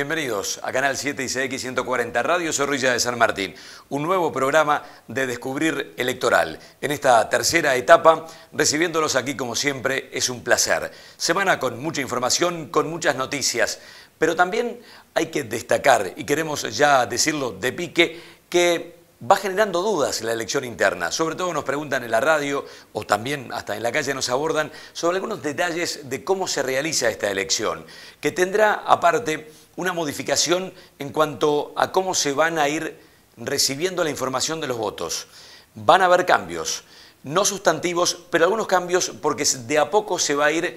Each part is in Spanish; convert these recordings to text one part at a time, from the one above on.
Bienvenidos a Canal 7 y CX 140 Radio Zorrilla de San Martín, un nuevo programa de Descubrir Electoral. En esta tercera etapa, recibiéndolos aquí como siempre es un placer. Semana con mucha información, con muchas noticias, pero también hay que destacar, y queremos ya decirlo de pique, que va generando dudas la elección interna. Sobre todo nos preguntan en la radio o también hasta en la calle nos abordan sobre algunos detalles de cómo se realiza esta elección, que tendrá aparte una modificación en cuanto a cómo se van a ir recibiendo la información de los votos. Van a haber cambios, no sustantivos, pero algunos cambios porque de a poco se va a ir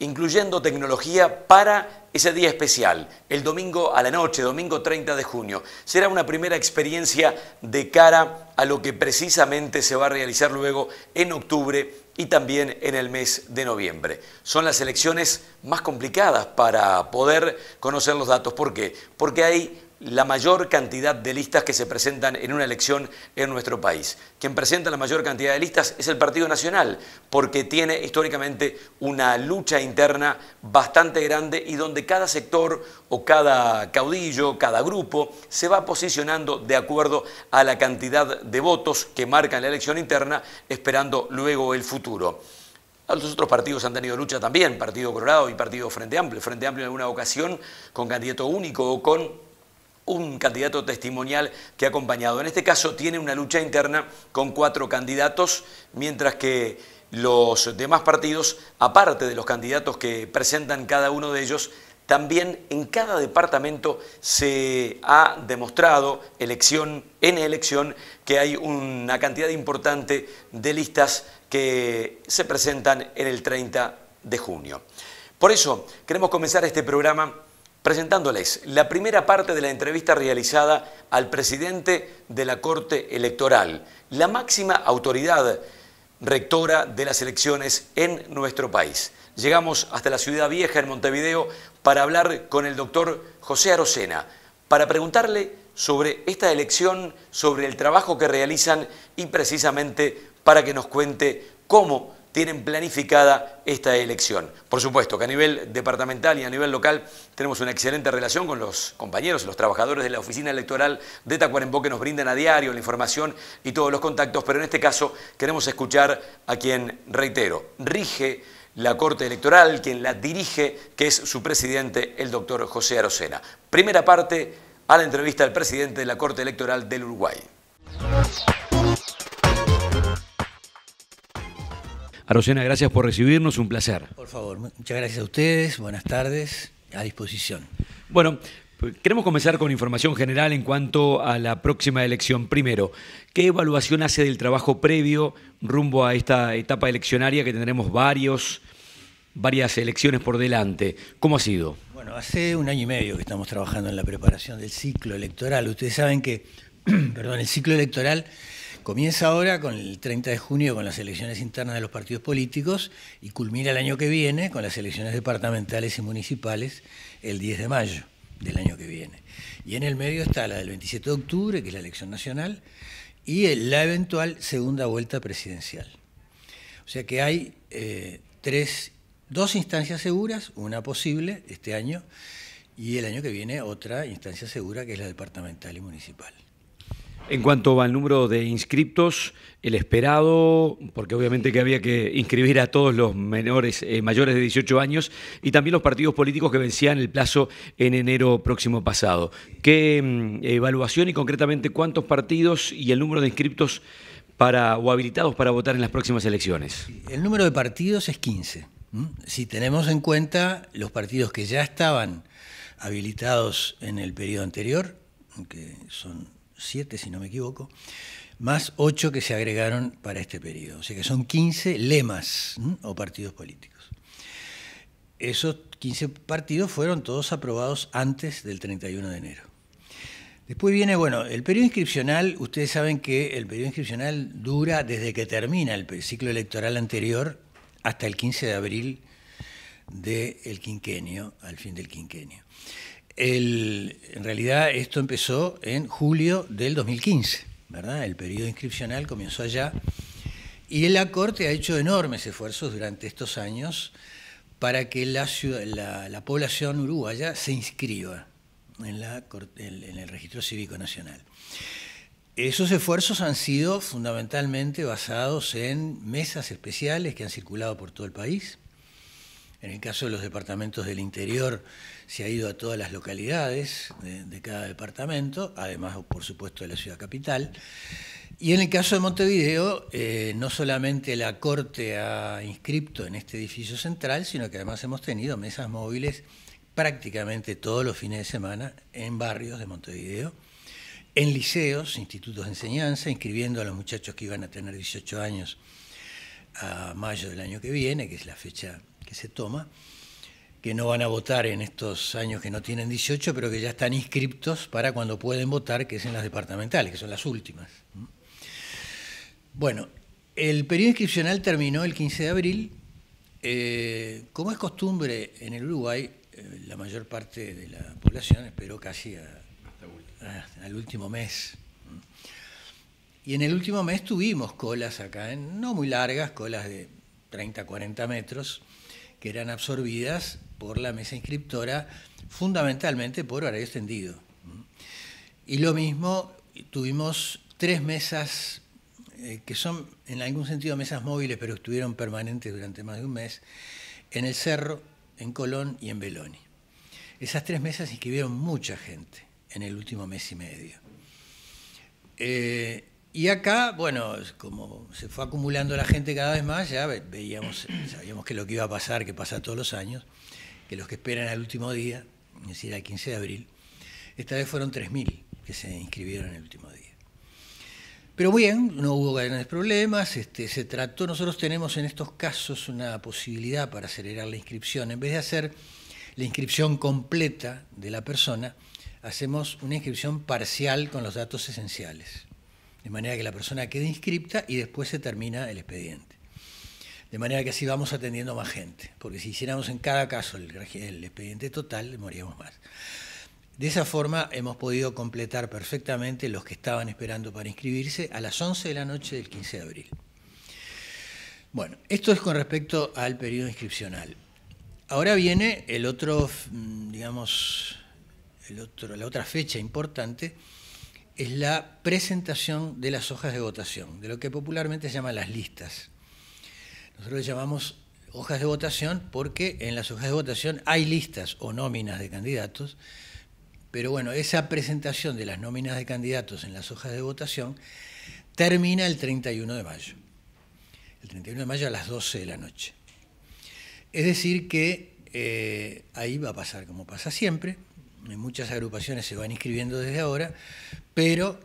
incluyendo tecnología para ese día especial, el domingo a la noche, domingo 30 de junio. Será una primera experiencia de cara a lo que precisamente se va a realizar luego en octubre y también en el mes de noviembre. Son las elecciones más complicadas para poder conocer los datos. ¿Por qué? Porque hay la mayor cantidad de listas que se presentan en una elección en nuestro país. Quien presenta la mayor cantidad de listas es el Partido Nacional, porque tiene históricamente una lucha interna bastante grande y donde cada sector o cada caudillo, cada grupo, se va posicionando de acuerdo a la cantidad de votos que marcan la elección interna, esperando luego el futuro. Los otros partidos han tenido lucha también, Partido Colorado y Partido Frente Amplio. Frente Amplio en alguna ocasión con candidato único o con un candidato testimonial que ha acompañado. En este caso tiene una lucha interna con cuatro candidatos, mientras que los demás partidos, aparte de los candidatos que presentan cada uno de ellos, también en cada departamento se ha demostrado, elección en elección, que hay una cantidad importante de listas que se presentan en el 30 de junio. Por eso queremos comenzar este programa presentándoles la primera parte de la entrevista realizada al presidente de la Corte Electoral, la máxima autoridad rectora de las elecciones en nuestro país. Llegamos hasta la Ciudad Vieja, en Montevideo, para hablar con el doctor José Arocena, para preguntarle sobre esta elección, sobre el trabajo que realizan y precisamente para que nos cuente cómo tienen planificada esta elección. Por supuesto que a nivel departamental y a nivel local tenemos una excelente relación con los compañeros, los trabajadores de la oficina electoral de Tacuarembó que nos brindan a diario la información y todos los contactos, pero en este caso queremos escuchar a quien, reitero, rige la Corte Electoral, quien la dirige, que es su presidente, el doctor José Arocena. Primera parte a la entrevista del presidente de la Corte Electoral del Uruguay. Rosena, gracias por recibirnos, un placer. Por favor, muchas gracias a ustedes, buenas tardes, a disposición. Bueno, pues, Queremos comenzar con información general en cuanto a la próxima elección. Primero, ¿qué evaluación hace del trabajo previo rumbo a esta etapa eleccionaria que tendremos varios, varias elecciones por delante? ¿Cómo ha sido? Bueno, hace un año y medio que estamos trabajando en la preparación del ciclo electoral. Ustedes saben que, perdón, el ciclo electoral Comienza ahora con el 30 de junio con las elecciones internas de los partidos políticos y culmina el año que viene con las elecciones departamentales y municipales el 10 de mayo del año que viene. Y en el medio está la del 27 de octubre, que es la elección nacional, y la eventual segunda vuelta presidencial. O sea que hay eh, tres, dos instancias seguras, una posible este año, y el año que viene otra instancia segura que es la departamental y municipal. En cuanto al número de inscriptos, el esperado, porque obviamente que había que inscribir a todos los menores eh, mayores de 18 años y también los partidos políticos que vencían el plazo en enero próximo pasado. ¿Qué mm, evaluación y concretamente cuántos partidos y el número de inscriptos para o habilitados para votar en las próximas elecciones? El número de partidos es 15. Si tenemos en cuenta los partidos que ya estaban habilitados en el periodo anterior, que son siete si no me equivoco, más ocho que se agregaron para este periodo. O sea que son 15 lemas o partidos políticos. Esos 15 partidos fueron todos aprobados antes del 31 de enero. Después viene, bueno, el periodo inscripcional, ustedes saben que el periodo inscripcional dura desde que termina el ciclo electoral anterior hasta el 15 de abril del quinquenio, al fin del quinquenio en realidad esto empezó en julio del 2015, ¿verdad? El periodo inscripcional comenzó allá y la Corte ha hecho enormes esfuerzos durante estos años para que la, población uruguaya se inscriba en, en el Registro Cívico Nacional. Esos esfuerzos han sido fundamentalmente basados en mesas especiales que han circulado por todo el país, en el caso de los departamentos del interior, se ha ido a todas las localidades de, cada departamento, además, por supuesto, de la ciudad capital. Y en el caso de Montevideo, eh, no solamente la Corte ha inscripto en este edificio central, sino que además hemos tenido mesas móviles prácticamente todos los fines de semana en barrios de Montevideo, en liceos, institutos de enseñanza, inscribiendo a los muchachos que iban a tener 18 años a mayo del año que viene, que es la fecha que se toma, que no van a votar en estos años que no tienen 18, pero que ya están inscriptos para cuando pueden votar, que es en las departamentales, que son las últimas. Bueno, el periodo inscripcional terminó el 15 de abril. Eh, como es costumbre en el Uruguay, eh, la mayor parte de la población esperó casi al último mes. Y en el último mes tuvimos colas acá, no muy largas, colas de 30, 40 metros, que eran absorbidas por la mesa inscriptora, fundamentalmente por horario extendido. Y lo mismo, tuvimos tres mesas eh, que son en algún sentido mesas móviles, pero estuvieron permanentes durante más de un mes, en el Cerro, en Colón y en Beloni. Esas tres mesas inscribieron mucha gente en el último mes y medio. Eh, y acá, bueno, como se fue acumulando la gente cada vez más, ya veíamos, sabíamos que lo que iba a pasar, que pasa todos los años, que los que esperan al último día, es decir, al 15 de abril, esta vez fueron 3.000 que se inscribieron en el último día. Pero bien, no hubo grandes problemas, este, se trató, nosotros tenemos en estos casos una posibilidad para acelerar la inscripción, en vez de hacer la inscripción completa de la persona, hacemos una inscripción parcial con los datos esenciales de manera que la persona quede inscripta y después se termina el expediente. De manera que así vamos atendiendo más gente, porque si hiciéramos en cada caso el, expediente total, moriríamos más. De esa forma hemos podido completar perfectamente los que estaban esperando para inscribirse a las 11 de la noche del 15 de abril. Bueno, esto es con respecto al periodo inscripcional. Ahora viene el otro, mm, digamos, otro, la otra fecha importante, es la presentación de las hojas de votación, de lo que popularmente se llama las listas. Nosotros le llamamos hojas de votación porque en las hojas de votación hay listas o nóminas de candidatos, pero bueno, esa presentación de las nóminas de candidatos en las hojas de votación termina el 31 de mayo. El 31 de mayo a las 12 de la noche. Es decir que eh, ahí va a pasar como pasa siempre, muchas agrupaciones se van inscribiendo desde ahora, pero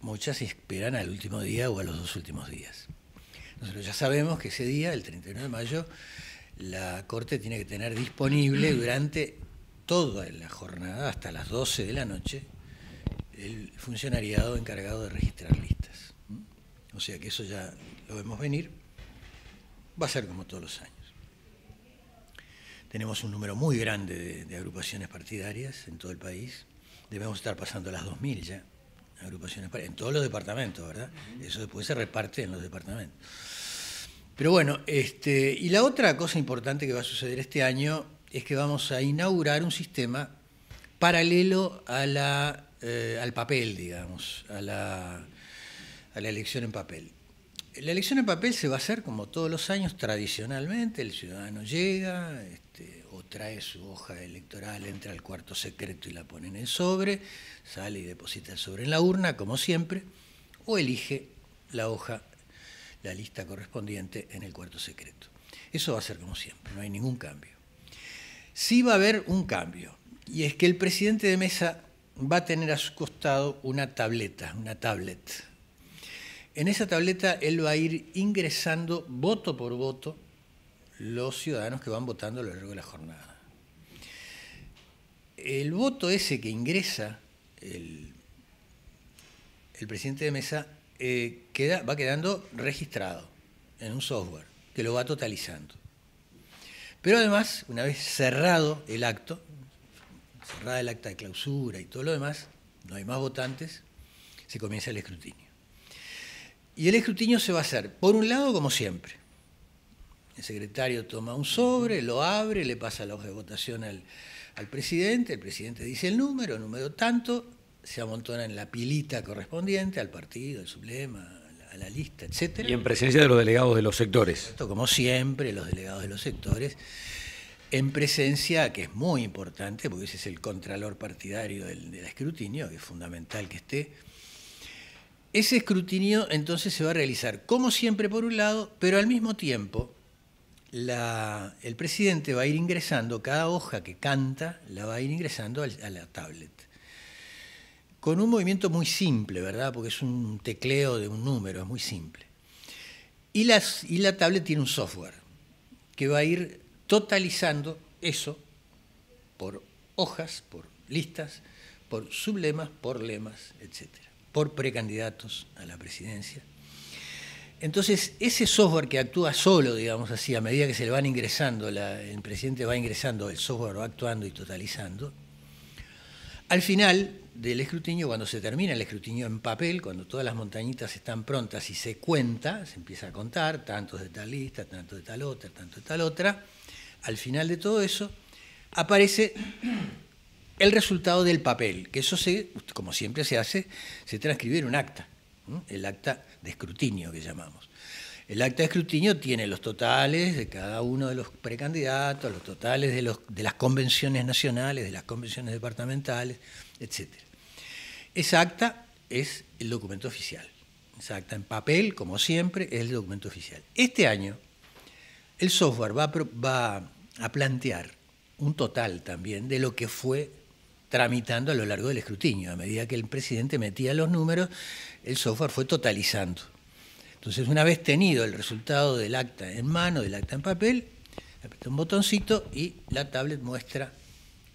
muchas esperan al último día o a los dos últimos días. Nosotros ya sabemos que ese día, el 31 de mayo, la Corte tiene que tener disponible durante toda la jornada, hasta las 12 de la noche, el funcionariado encargado de registrar listas. O sea que eso ya lo vemos venir, va a ser como todos los años. Tenemos un número muy grande de, agrupaciones partidarias en todo el país. Debemos estar pasando las 2.000 ya, agrupaciones en todos los departamentos, ¿verdad? Eso después se reparte en los departamentos. Pero bueno, este, y la otra cosa importante que va a suceder este año es que vamos a inaugurar un sistema paralelo a la, eh, al papel, digamos, a a la elección en papel. La elección en papel se va a hacer como todos los años tradicionalmente, el ciudadano llega este, o trae su hoja electoral, entra al cuarto secreto y la pone en el sobre, sale y deposita el sobre en la urna, como siempre, o elige la hoja, la lista correspondiente en el cuarto secreto. Eso va a ser como siempre, no hay ningún cambio. Sí va a haber un cambio, y es que el presidente de mesa va a tener a su costado una tableta, una tablet, en esa tableta él va a ir ingresando voto por voto los ciudadanos que van votando a lo largo de la jornada. El voto ese que ingresa el, presidente de mesa eh, va quedando registrado en un software que lo va totalizando. Pero además, una vez cerrado el acto, cerrada el acta de clausura y todo lo demás, no hay más votantes, se comienza el escrutinio. Y el escrutinio se va a hacer, por un lado, como siempre. El secretario toma un sobre, lo abre, le pasa la hoja de votación al, presidente, el presidente dice el número, número tanto, se amontona en la pilita correspondiente al partido, al sublema, a la lista, etcétera. Y en presencia de los delegados de los sectores. Esto, como siempre, los delegados de los sectores. En presencia, que es muy importante, porque ese es el contralor partidario del, del escrutinio, que es fundamental que esté, ese escrutinio entonces se va a realizar, como siempre, por un lado, pero al mismo tiempo el presidente va a ir ingresando, cada hoja que canta la va a ir ingresando a la tablet. Con un movimiento muy simple, ¿verdad? Porque es un tecleo de un número, es muy simple. Y, y la tablet tiene un software que va a ir totalizando eso por hojas, por listas, por sublemas, por lemas, etcétera por precandidatos a la presidencia. Entonces, ese software que actúa solo, digamos así, a medida que se le van ingresando, el presidente va ingresando, el software va actuando y totalizando, al final del escrutinio, cuando se termina el escrutinio en papel, cuando todas las montañitas están prontas y se cuenta, se empieza a contar, tantos de tal lista, tantos de tal otra, tantos de tal otra, al final de todo eso aparece el resultado del papel, que eso se, como siempre se hace, se transcribe en un acta, el acta de escrutinio que llamamos. El acta de escrutinio tiene los totales de cada uno de los precandidatos, los totales de, las convenciones nacionales, de las convenciones departamentales, etc. Esa acta es el documento oficial. Esa acta en papel, como siempre, es el documento oficial. Este año, el software va va a plantear un total también de lo que fue tramitando a lo largo del escrutinio. A medida que el presidente metía los números, el software fue totalizando. Entonces, una vez tenido el resultado del acta en mano, del acta en papel, apretó un botoncito y la tablet muestra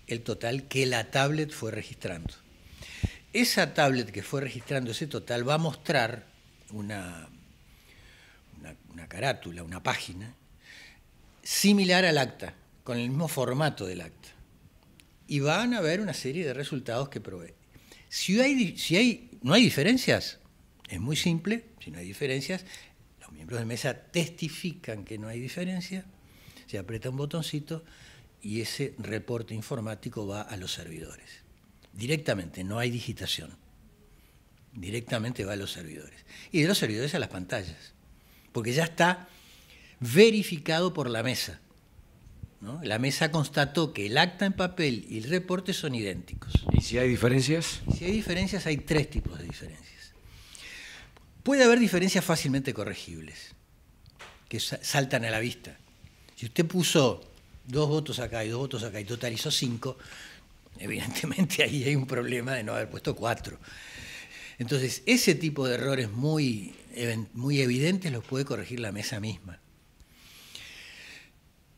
el total que la tablet fue registrando. Esa tablet que fue registrando ese total va a mostrar una, una carátula, una página, similar al acta, con el mismo formato del acta y van a ver una serie de resultados que provee. Si, hay, si hay, no hay diferencias, es muy simple, si no hay diferencias, los miembros de mesa testifican que no hay diferencia, se aprieta un botoncito y ese reporte informático va a los servidores. Directamente, no hay digitación. Directamente va a los servidores. Y de los servidores a las pantallas. Porque ya está verificado por la mesa. La mesa constató que el acta en papel y el reporte son idénticos. ¿Y si hay diferencias? Si hay diferencias, hay tres tipos de diferencias. Puede haber diferencias fácilmente corregibles, que saltan a la vista. Si usted puso dos votos acá y dos votos acá y totalizó cinco, evidentemente ahí hay un problema de no haber puesto cuatro. Entonces, ese tipo de errores muy, muy evidentes los puede corregir la mesa misma.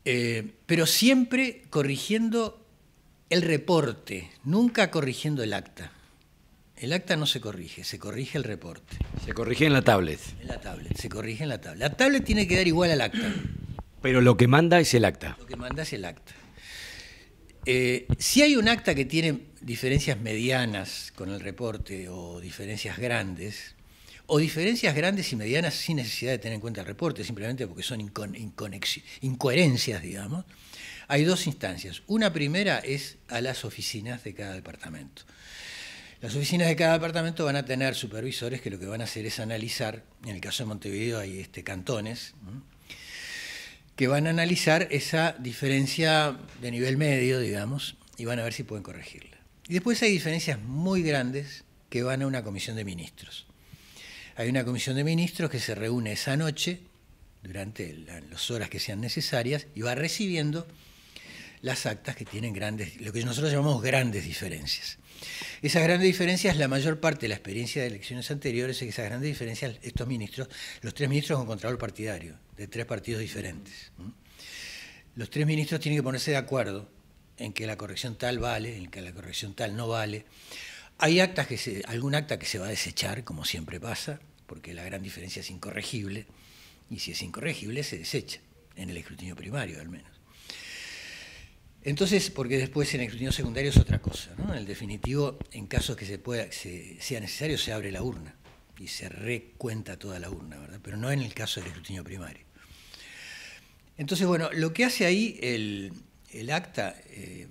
Eh, pero siempre corrigiendo el reporte, nunca corrigiendo el acta. El acta no se corrige, se corrige el reporte. Se corrige en la tablet. En la tablet, se corrige en la tablet. La tablet tiene que dar igual al acta. Pero lo que manda es el acta. Lo que manda es el acta. Eh, si hay un acta que tiene diferencias medianas con el reporte o diferencias grandes, o diferencias grandes y medianas sin necesidad de tener en cuenta el reporte, simplemente porque son incoherencias, digamos, hay dos instancias. Una primera es a las oficinas de cada departamento. Las oficinas de cada departamento van a tener supervisores que lo que van a hacer es analizar, en el caso de Montevideo hay este, cantones, que van a analizar esa diferencia de nivel medio, digamos, y van a ver si pueden corregirla. Y después hay diferencias muy grandes que van a una comisión de ministros. Hay una comisión de ministros que se reúne esa noche, durante las horas que sean necesarias, y va recibiendo las actas que tienen grandes, lo que nosotros llamamos grandes diferencias. Esas grandes diferencias, la mayor parte de la experiencia de elecciones anteriores es que esas grandes diferencias, estos ministros, los tres ministros con el partidario, de tres partidos diferentes. Los tres ministros tienen que ponerse de acuerdo en que la corrección tal vale, en que la corrección tal no vale. Hay actas que algún acta que se va a desechar, como siempre pasa, porque la gran diferencia es incorregible, y si es incorregible se desecha, en el escrutinio primario al menos. Entonces, porque después en el escrutinio secundario es otra cosa, ¿no? En el definitivo, en casos que se pueda, sea necesario, se abre la urna y se recuenta toda la urna, ¿verdad? Pero no en el caso del escrutinio primario. Entonces, bueno, lo que hace ahí el, acta eh,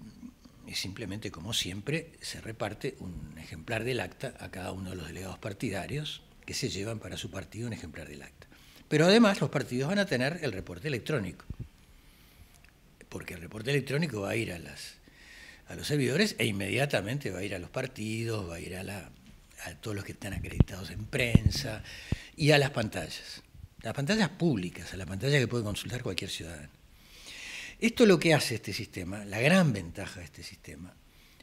y simplemente, como siempre, se reparte un ejemplar del acta a cada uno de los delegados partidarios que se llevan para su partido un ejemplar del acta. Pero además los partidos van a tener el reporte electrónico, porque el reporte electrónico va a ir a, las, a los servidores e inmediatamente va a ir a los partidos, va a ir a, la, a todos los que están acreditados en prensa y a las pantallas, las pantallas públicas, a la pantalla que puede consultar cualquier ciudadano. Esto es lo que hace este sistema, la gran ventaja de este sistema,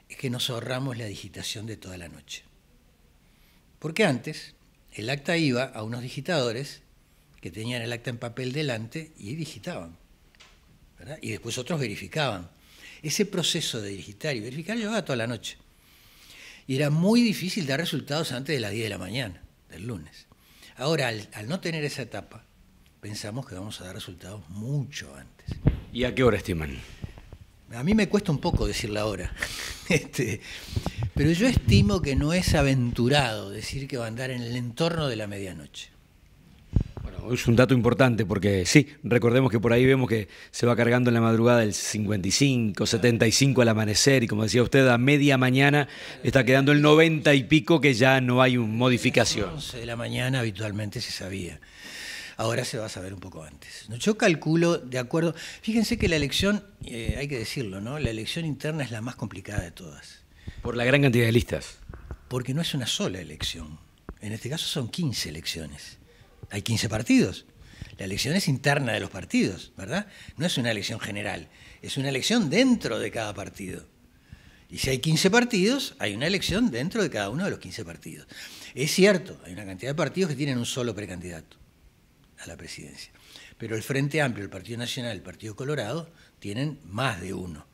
es que nos ahorramos la digitación de toda la noche. Porque antes el acta iba a unos digitadores que tenían el acta en papel delante y digitaban. Y después otros verificaban. Ese proceso de digitar y verificar llevaba toda la noche. Y era muy difícil dar resultados antes de las 10 de la mañana, del lunes. Ahora, al no tener esa etapa, pensamos que vamos a dar resultados mucho antes. ¿Y a qué hora estiman? A mí me cuesta un poco decir la hora, este, pero yo estimo que no es aventurado decir que va a andar en el entorno de la medianoche. Bueno, es un dato importante porque sí, recordemos que por ahí vemos que se va cargando en la madrugada del 55, 75 al amanecer y como decía usted, a media mañana está quedando el 90 y pico que ya no hay un modificación. A las 11 de la mañana habitualmente se sabía ahora se va a saber un poco antes. Yo calculo, de acuerdo, fíjense que la elección, eh, hay que decirlo, ¿no? La elección interna es la más complicada de todas. Por la gran cantidad de listas. Porque no es una sola elección. En este caso son 15 elecciones. Hay 15 partidos. La elección es interna de los partidos, ¿verdad? No es una elección general, es una elección dentro de cada partido. Y si hay 15 partidos, hay una elección dentro de cada uno de los 15 partidos. Es cierto, hay una cantidad de partidos que tienen un solo precandidato a la presidencia. Pero el Frente Amplio, el Partido Nacional, el Partido Colorado tienen más de uno.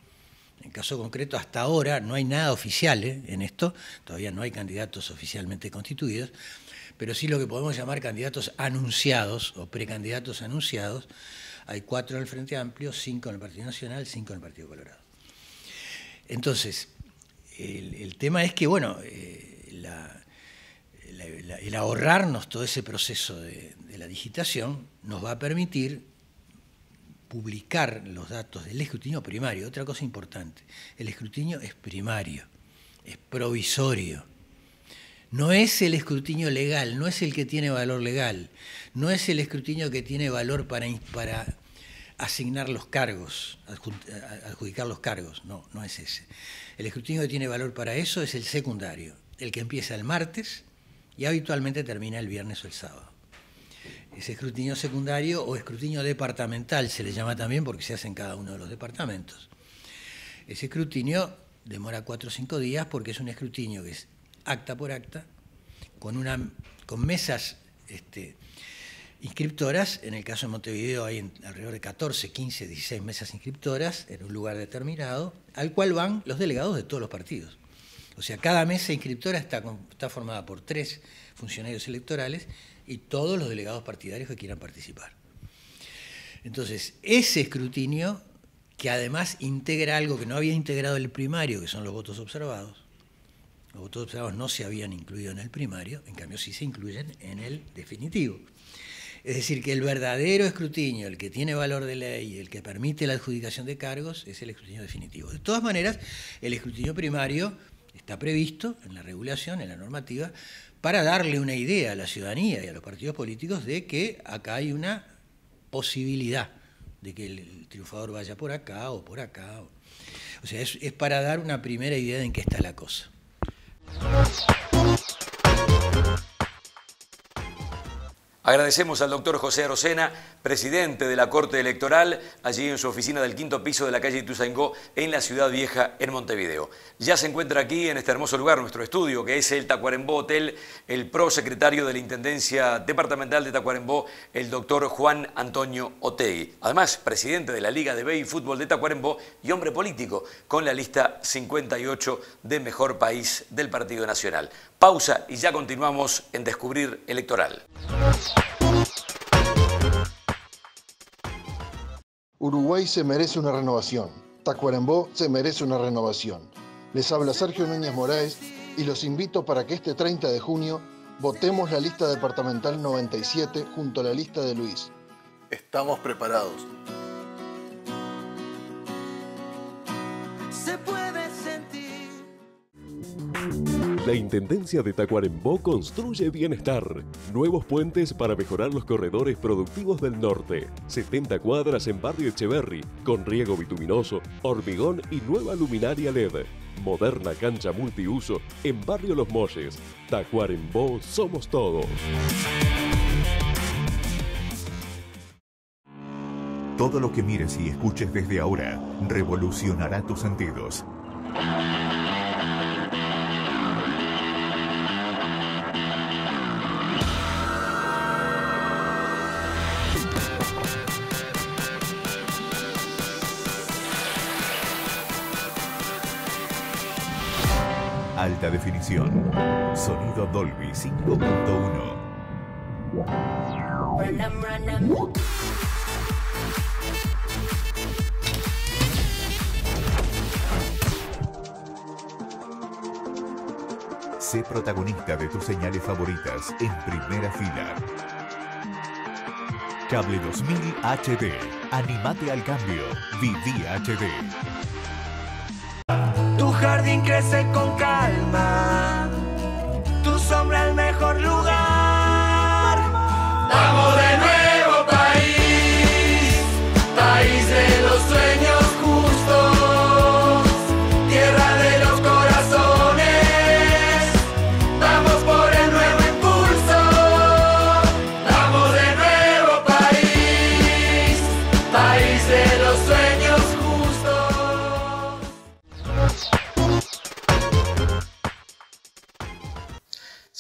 En caso concreto, hasta ahora no hay nada oficial ¿eh? en esto, todavía no hay candidatos oficialmente constituidos, pero sí lo que podemos llamar candidatos anunciados o precandidatos anunciados. Hay cuatro en el Frente Amplio, cinco en el Partido Nacional, cinco en el Partido Colorado. Entonces, el, tema es que, bueno, eh, la, el ahorrarnos todo ese proceso de, la digitación nos va a permitir publicar los datos del escrutinio primario. Otra cosa importante, el escrutinio es primario, es provisorio. No es el escrutinio legal, no es el que tiene valor legal, no es el escrutinio que tiene valor para, para asignar los cargos, adjudicar los cargos, no, no es ese. El escrutinio que tiene valor para eso es el secundario, el que empieza el martes y habitualmente termina el viernes o el sábado. Ese escrutinio secundario o escrutinio departamental, se le llama también porque se hace en cada uno de los departamentos. Ese escrutinio demora cuatro o cinco días porque es un escrutinio que es acta por acta, con, una, con mesas este, inscriptoras, en el caso de Montevideo hay alrededor de 14, 15, 16 mesas inscriptoras en un lugar determinado, al cual van los delegados de todos los partidos. O sea, cada mesa inscriptora está, formada por tres funcionarios electorales y todos los delegados partidarios que quieran participar. Entonces, ese escrutinio, que además integra algo que no había integrado el primario, que son los votos observados, los votos observados no se habían incluido en el primario, en cambio sí se incluyen en el definitivo. Es decir, que el verdadero escrutinio, el que tiene valor de ley, el que permite la adjudicación de cargos, es el escrutinio definitivo. De todas maneras, el escrutinio primario está previsto en la regulación, en la normativa, para darle una idea a la ciudadanía y a los partidos políticos de que acá hay una posibilidad de que el triunfador vaya por acá o por acá. O sea, es, para dar una primera idea de en qué está la cosa. Agradecemos al doctor José Arocena, presidente de la Corte Electoral, allí en su oficina del quinto piso de la calle Ituzaingó, en la Ciudad Vieja, en Montevideo. Ya se encuentra aquí, en este hermoso lugar, nuestro estudio, que es el Tacuarembó Hotel, el prosecretario de la Intendencia Departamental de Tacuarembó, el doctor Juan Antonio Otegui. Además, presidente de la Liga de Bay Fútbol de Tacuarembó y hombre político, con la lista 58 de Mejor País del Partido Nacional. Pausa y ya continuamos en Descubrir Electoral. Uruguay se merece una renovación. Tacuarembó se merece una renovación. Les habla Sergio Núñez Moraes y los invito para que este 30 de junio votemos la lista departamental 97 junto a la lista de Luis. Estamos preparados. La Intendencia de Tacuarembó construye bienestar. Nuevos puentes para mejorar los corredores productivos del norte. 70 cuadras en barrio Echeverry, con riego bituminoso, hormigón y nueva luminaria LED. Moderna cancha multiuso en barrio Los Molles. Tacuarembó somos todos. Todo lo que mires y escuches desde ahora revolucionará tus sentidos. alta definición. Sonido Dolby 5.1. Sé protagonista de tus señales favoritas en primera fila. Cable 2000 HD. Animate al cambio. Viví HD jardín crece con calma.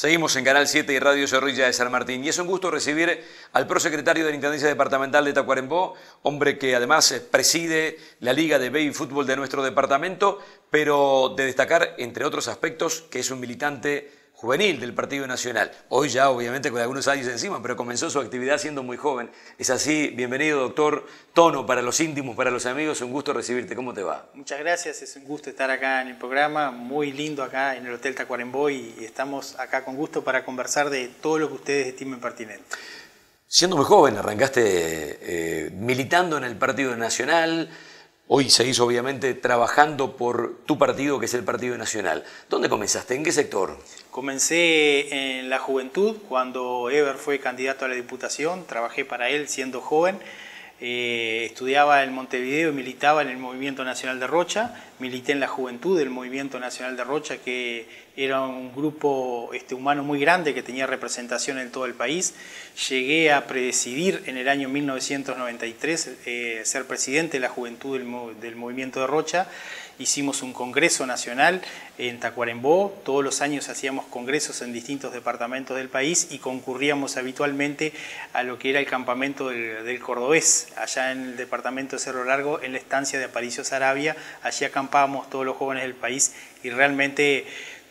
Seguimos en Canal 7 y Radio Cerrilla de San Martín y es un gusto recibir al prosecretario de la Intendencia Departamental de Tacuarembó, hombre que además preside la Liga de Baby Fútbol de nuestro departamento, pero de destacar, entre otros aspectos, que es un militante juvenil del Partido Nacional. Hoy ya obviamente con algunos años encima, pero comenzó su actividad siendo muy joven. Es así, bienvenido doctor Tono para los íntimos, para los amigos, un gusto recibirte. ¿Cómo te va? Muchas gracias, es un gusto estar acá en el programa, muy lindo acá en el Hotel Tacuarembó y estamos acá con gusto para conversar de todo lo que ustedes estimen pertinente. Siendo muy joven, arrancaste eh, militando en el Partido Nacional. Hoy seguís obviamente trabajando por tu partido, que es el Partido Nacional. ¿Dónde comenzaste? ¿En qué sector? Comencé en la juventud cuando Eber fue candidato a la Diputación, trabajé para él siendo joven, eh, estudiaba en Montevideo y militaba en el Movimiento Nacional de Rocha, milité en la juventud del Movimiento Nacional de Rocha, que era un grupo este, humano muy grande que tenía representación en todo el país. Llegué a presidir en el año 1993 eh, ser presidente de la juventud del Movimiento de Rocha hicimos un Congreso Nacional en Tacuarembó, todos los años hacíamos congresos en distintos departamentos del país y concurríamos habitualmente a lo que era el campamento del, Cordobés, allá en el departamento de Cerro Largo, en la estancia de Aparicio Sarabia, allí acampábamos todos los jóvenes del país y realmente...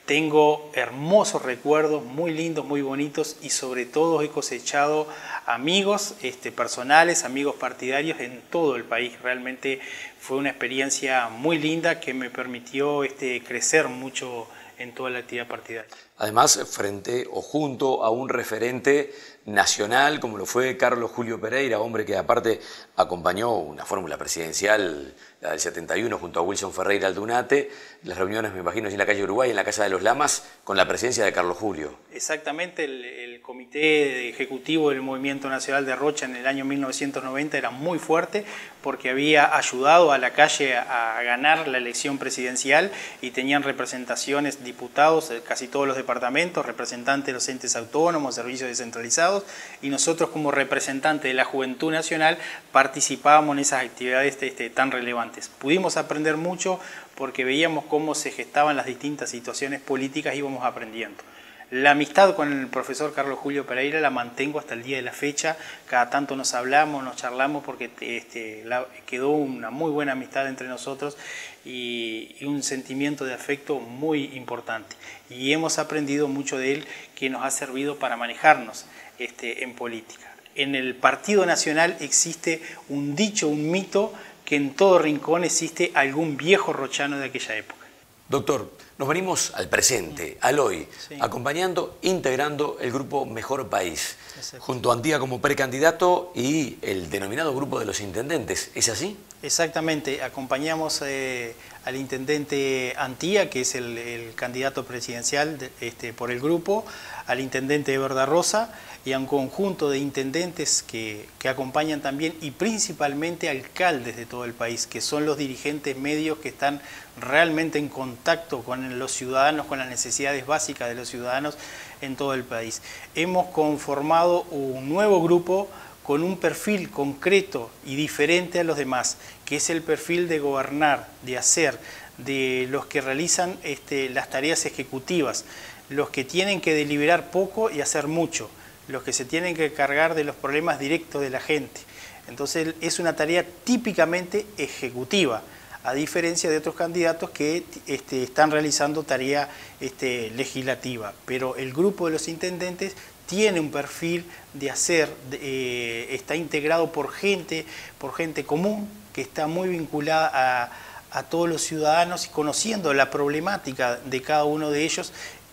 Tengo hermosos recuerdos, muy lindos, muy bonitos y sobre todo he cosechado amigos este, personales, amigos partidarios en todo el país. Realmente fue una experiencia muy linda que me permitió este, crecer mucho en toda la actividad partidaria. Además, frente o junto a un referente nacional como lo fue Carlos Julio Pereira, hombre que aparte acompañó una fórmula presidencial del 71, junto a Wilson Ferreira Aldunate. Las reuniones, me imagino, en la calle Uruguay, en la Casa de los Lamas, con la presencia de Carlos Julio. Exactamente, el, comité ejecutivo del Movimiento Nacional de Rocha en el año 1990 era muy fuerte porque había ayudado a la calle a ganar la elección presidencial y tenían representaciones, diputados, de casi todos los departamentos, representantes de los entes autónomos, servicios descentralizados, y nosotros como representantes de la Juventud Nacional participábamos en esas actividades este, este, tan relevantes. Pudimos aprender mucho porque veíamos cómo se gestaban las distintas situaciones políticas y íbamos aprendiendo. La amistad con el profesor Carlos Julio Pereira la mantengo hasta el día de la fecha. Cada tanto nos hablamos, nos charlamos porque este, quedó una muy buena amistad entre nosotros y, un sentimiento de afecto muy importante. Y hemos aprendido mucho de él que nos ha servido para manejarnos este, en política. En el Partido Nacional existe un dicho, un mito que en todo rincón existe algún viejo rochano de aquella época. Doctor, nos venimos al presente, mm. al hoy, acompañando, integrando el grupo Mejor País, junto a Antía como precandidato y el denominado grupo de los intendentes. ¿Es así? Exactamente, acompañamos eh, al intendente Antía, que es el, candidato presidencial este, por el grupo, al intendente de Rosa y a un conjunto de intendentes que, que, acompañan también y principalmente alcaldes de todo el país, que son los dirigentes medios que están realmente en contacto con los ciudadanos, con las necesidades básicas de los ciudadanos en todo el país. Hemos conformado un nuevo grupo con un perfil concreto y diferente a los demás, que es el perfil de gobernar, de hacer, de los que realizan este, las tareas ejecutivas, los que tienen que deliberar poco y hacer mucho, los que se tienen que cargar de los problemas directos de la gente. Entonces es una tarea típicamente ejecutiva, a diferencia de otros candidatos que este, están realizando tarea este, legislativa. Pero el grupo de los intendentes tiene un perfil de hacer, eh, está integrado por gente, por gente común, que está muy vinculada a, todos los ciudadanos y conociendo la problemática de cada uno de ellos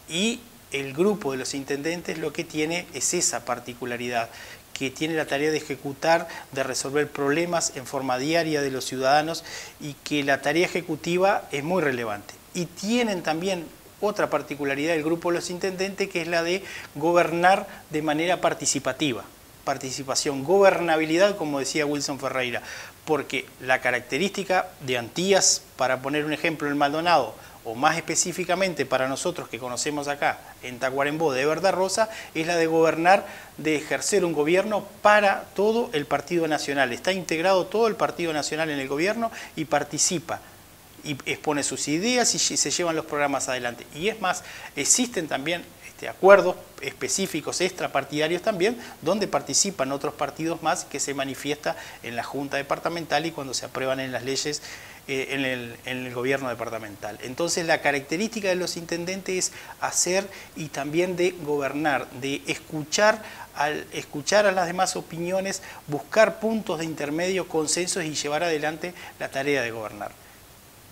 y el grupo de los intendentes lo que tiene es esa particularidad, que tiene la tarea de ejecutar, de resolver problemas en forma diaria de los ciudadanos y que la tarea ejecutiva es muy relevante. Y tienen también otra particularidad del grupo de los intendentes, que es la de gobernar de manera participativa. Participación, gobernabilidad, como decía Wilson Ferreira, porque la característica de Antías, para poner un ejemplo, en Maldonado, o más específicamente para nosotros que conocemos acá en Tacuarembó de Verdad Rosa, es la de gobernar, de ejercer un gobierno para todo el Partido Nacional. Está integrado todo el Partido Nacional en el gobierno y participa y expone sus ideas y se llevan los programas adelante. Y es más, existen también este, acuerdos específicos extrapartidarios también, donde participan otros partidos más que se manifiesta en la Junta Departamental y cuando se aprueban en las leyes eh, en, el, en, el, gobierno departamental. Entonces la característica de los intendentes es hacer y también de gobernar, de escuchar, al, escuchar a las demás opiniones, buscar puntos de intermedio, consensos y llevar adelante la tarea de gobernar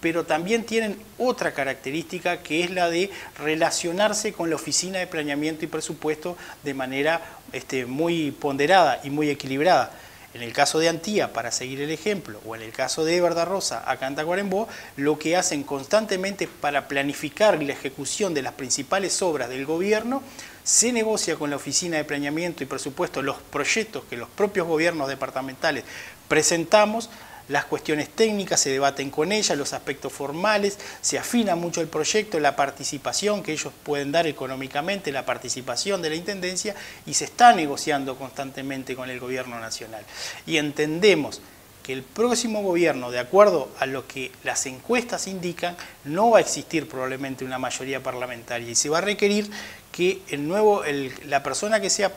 pero también tienen otra característica que es la de relacionarse con la Oficina de Planeamiento y Presupuesto de manera este, muy ponderada y muy equilibrada. En el caso de Antía, para seguir el ejemplo, o en el caso de Verda Rosa, acá en Tacuarembó, lo que hacen constantemente para planificar la ejecución de las principales obras del gobierno, se negocia con la Oficina de Planeamiento y Presupuesto los proyectos que los propios gobiernos departamentales presentamos, las cuestiones técnicas, se debaten con ellas, los aspectos formales, se afina mucho el proyecto, la participación que ellos pueden dar económicamente, la participación de la Intendencia y se está negociando constantemente con el Gobierno Nacional. Y entendemos que el próximo gobierno, de acuerdo a lo que las encuestas indican, no va a existir probablemente una mayoría parlamentaria y se va a requerir que el nuevo, la persona que sea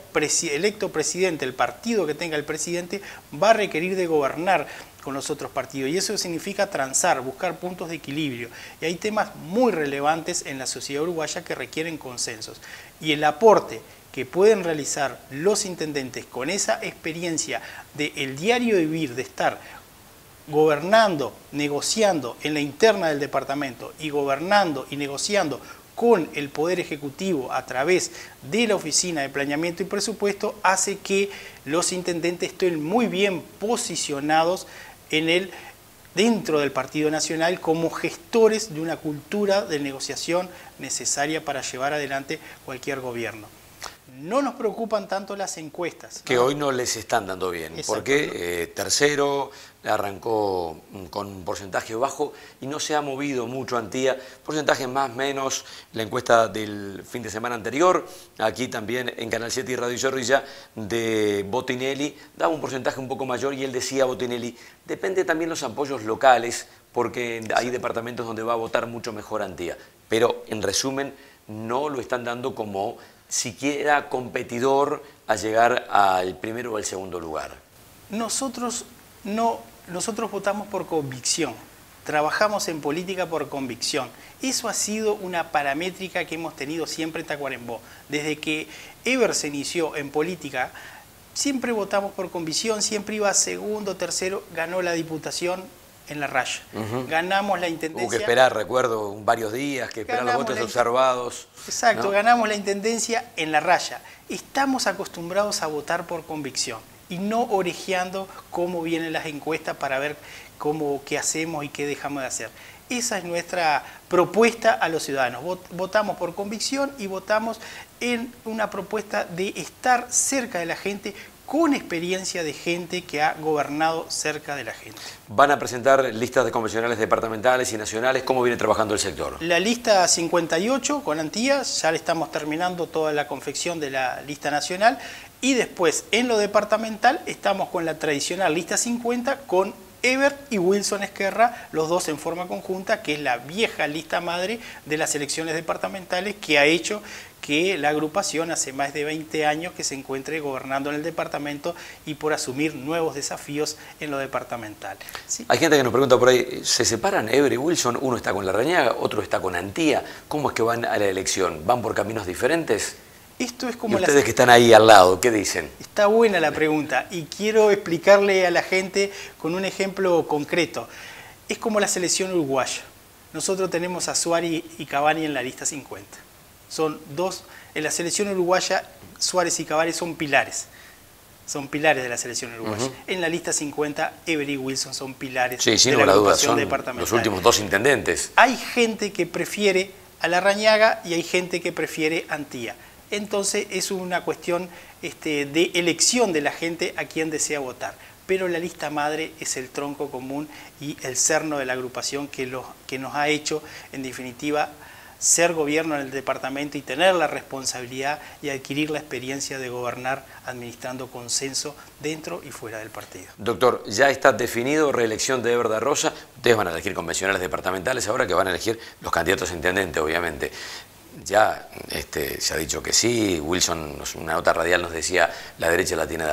electo presidente, el partido que tenga el presidente, va a requerir de gobernar con los otros partidos. Y eso significa transar, buscar puntos de equilibrio. Y hay temas muy relevantes en la sociedad uruguaya que requieren consensos. Y el aporte que pueden realizar los intendentes con esa experiencia del de diario vivir, de estar gobernando, negociando en la interna del departamento y gobernando y negociando con el Poder Ejecutivo a través de la Oficina de Planeamiento y Presupuesto hace que los intendentes estén muy bien posicionados en el, dentro del Partido Nacional como gestores de una cultura de negociación necesaria para llevar adelante cualquier gobierno. No nos preocupan tanto las encuestas. Que hoy no les están dando bien, porque eh, tercero, arrancó mm, con un porcentaje bajo y no se ha movido mucho Antía, porcentaje más menos la encuesta del fin de semana anterior, aquí también en Canal 7 y Radio Zorrilla de Botinelli, daba un porcentaje un poco mayor y él decía Botinelli, depende también los apoyos locales porque hay departamentos donde va a votar mucho mejor Antía, pero en resumen no lo están dando como siquiera competidor a llegar al primero o al segundo lugar. Nosotros no nosotros votamos por convicción, trabajamos en política por convicción. Eso ha sido una paramétrica que hemos tenido siempre en Tacuarembó. Desde que Ever se inició en política, siempre votamos por convicción, siempre iba segundo, tercero, ganó la diputación en la raya. Ganamos la intendencia. Hubo que esperar, recuerdo, varios días, que esperar los votos observados. Exacto, ganamos la intendencia en la raya. Estamos acostumbrados a votar por convicción y no orejeando cómo vienen las encuestas para ver cómo, qué hacemos y qué dejamos de hacer. Esa es nuestra propuesta a los ciudadanos. Votamos por convicción y votamos en una propuesta de estar cerca de la gente con experiencia de gente que ha gobernado cerca de la gente. ¿Van a presentar listas de convencionales departamentales y nacionales? ¿Cómo viene trabajando el sector? La lista 58 con Antías, ya le estamos terminando toda la confección de la lista nacional y después en lo departamental estamos con la tradicional lista 50 con Ebert y Wilson Esquerra, los dos en forma conjunta, que es la vieja lista madre de las elecciones departamentales que ha hecho que la agrupación hace más de 20 años que se encuentre gobernando en el departamento y por asumir nuevos desafíos en lo departamental. Hay gente que nos pregunta por ahí, ¿se separan Ever y Wilson? Uno está con la Reñaga, otro está con Antía. ¿Cómo es que van a la elección? ¿Van por caminos diferentes? Esto es como... ustedes que están ahí al lado, ¿qué dicen? Está buena la pregunta y quiero explicarle a la gente con un ejemplo concreto. Es como la selección uruguaya. Nosotros tenemos a Suárez y Cavani en la lista 50. Son dos, en la selección uruguaya Suárez y Cavani son pilares son pilares de la selección uruguaya. En la lista 50, Every Wilson son pilares de la duda, Los últimos dos intendentes. Hay gente que prefiere a La Rañaga y hay gente que prefiere a Antía entonces es una cuestión este, de elección de la gente a quien desea votar. Pero la lista madre es el tronco común y el cerno de la agrupación que, nos ha hecho, en definitiva, ser gobierno en el departamento y tener la responsabilidad y adquirir la experiencia de gobernar administrando consenso dentro y fuera del partido. Doctor, ya está definido reelección de Everda Rosa. Ustedes van a elegir convencionales departamentales ahora que van a elegir los candidatos intendente, obviamente ya este, se ha dicho que sí, Wilson, una nota radial nos decía, la derecha la tiene de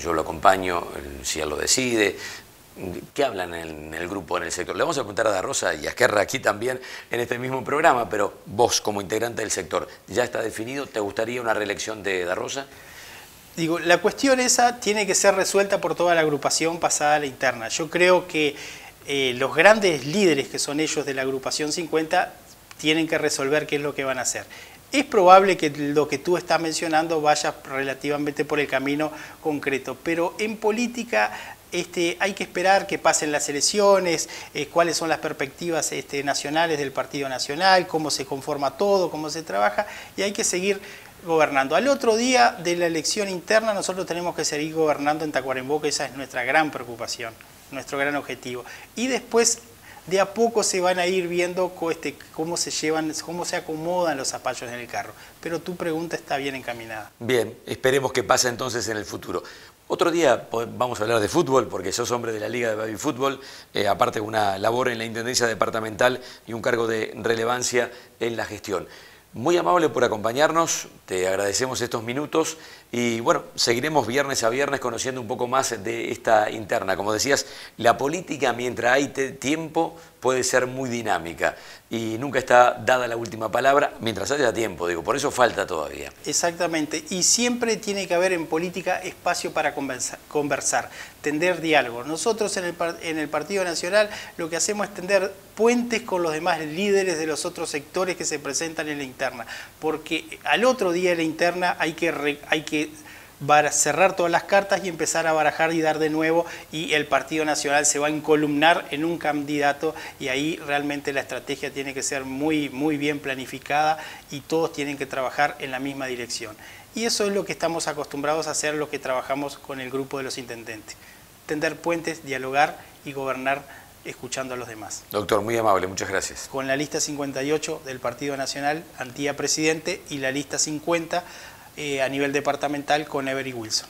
yo lo acompaño, si él lo decide. ¿Qué hablan en el, grupo, en el sector? Le vamos a preguntar a Darroza y a Esquerra aquí también en este mismo programa, pero vos como integrante del sector, ¿ya está definido? ¿Te gustaría una reelección de Da Digo, la cuestión esa tiene que ser resuelta por toda la agrupación pasada a la interna. Yo creo que eh, los grandes líderes que son ellos de la agrupación 50 tienen que resolver qué es lo que van a hacer. Es probable que lo que tú estás mencionando vaya relativamente por el camino concreto, pero en política este, hay que esperar que pasen las elecciones, eh, cuáles son las perspectivas este, nacionales del Partido Nacional, cómo se conforma todo, cómo se trabaja, y hay que seguir gobernando. Al otro día de la elección interna nosotros tenemos que seguir gobernando en Tacuarembó, que esa es nuestra gran preocupación, nuestro gran objetivo. Y después de a poco se van a ir viendo este, cómo se llevan, cómo se acomodan los zapallos en el carro. Pero tu pregunta está bien encaminada. Bien, esperemos que pase entonces en el futuro. Otro día vamos a hablar de fútbol, porque sos hombre de la Liga de Baby Fútbol, eh, Aparte de una labor en la Intendencia Departamental y un cargo de relevancia en la gestión. Muy amable por acompañarnos, te agradecemos estos minutos y bueno, seguiremos viernes a viernes conociendo un poco más de esta interna. Como decías, la política mientras hay tiempo puede ser muy dinámica y nunca está dada la última palabra mientras haya tiempo, digo, por eso falta todavía. Exactamente, y siempre tiene que haber en política espacio para conversar, tender diálogo. Nosotros en el, en el Partido Nacional lo que hacemos es tender puentes con los demás líderes de los otros sectores que se presentan en la interna, porque al otro día en la interna hay que... hay que cerrar todas las cartas y empezar a barajar y dar de nuevo y el Partido Nacional se va a incolumnar en un candidato y ahí realmente la estrategia tiene que ser muy, muy bien planificada y todos tienen que trabajar en la misma dirección. Y eso es lo que estamos acostumbrados a hacer lo que trabajamos con el grupo de los intendentes. Tender puentes, dialogar y gobernar escuchando a los demás. Doctor, muy amable, muchas gracias. Con la lista 58 del Partido Nacional, Antía Presidente, y la lista 50 eh, a nivel departamental con Every Wilson.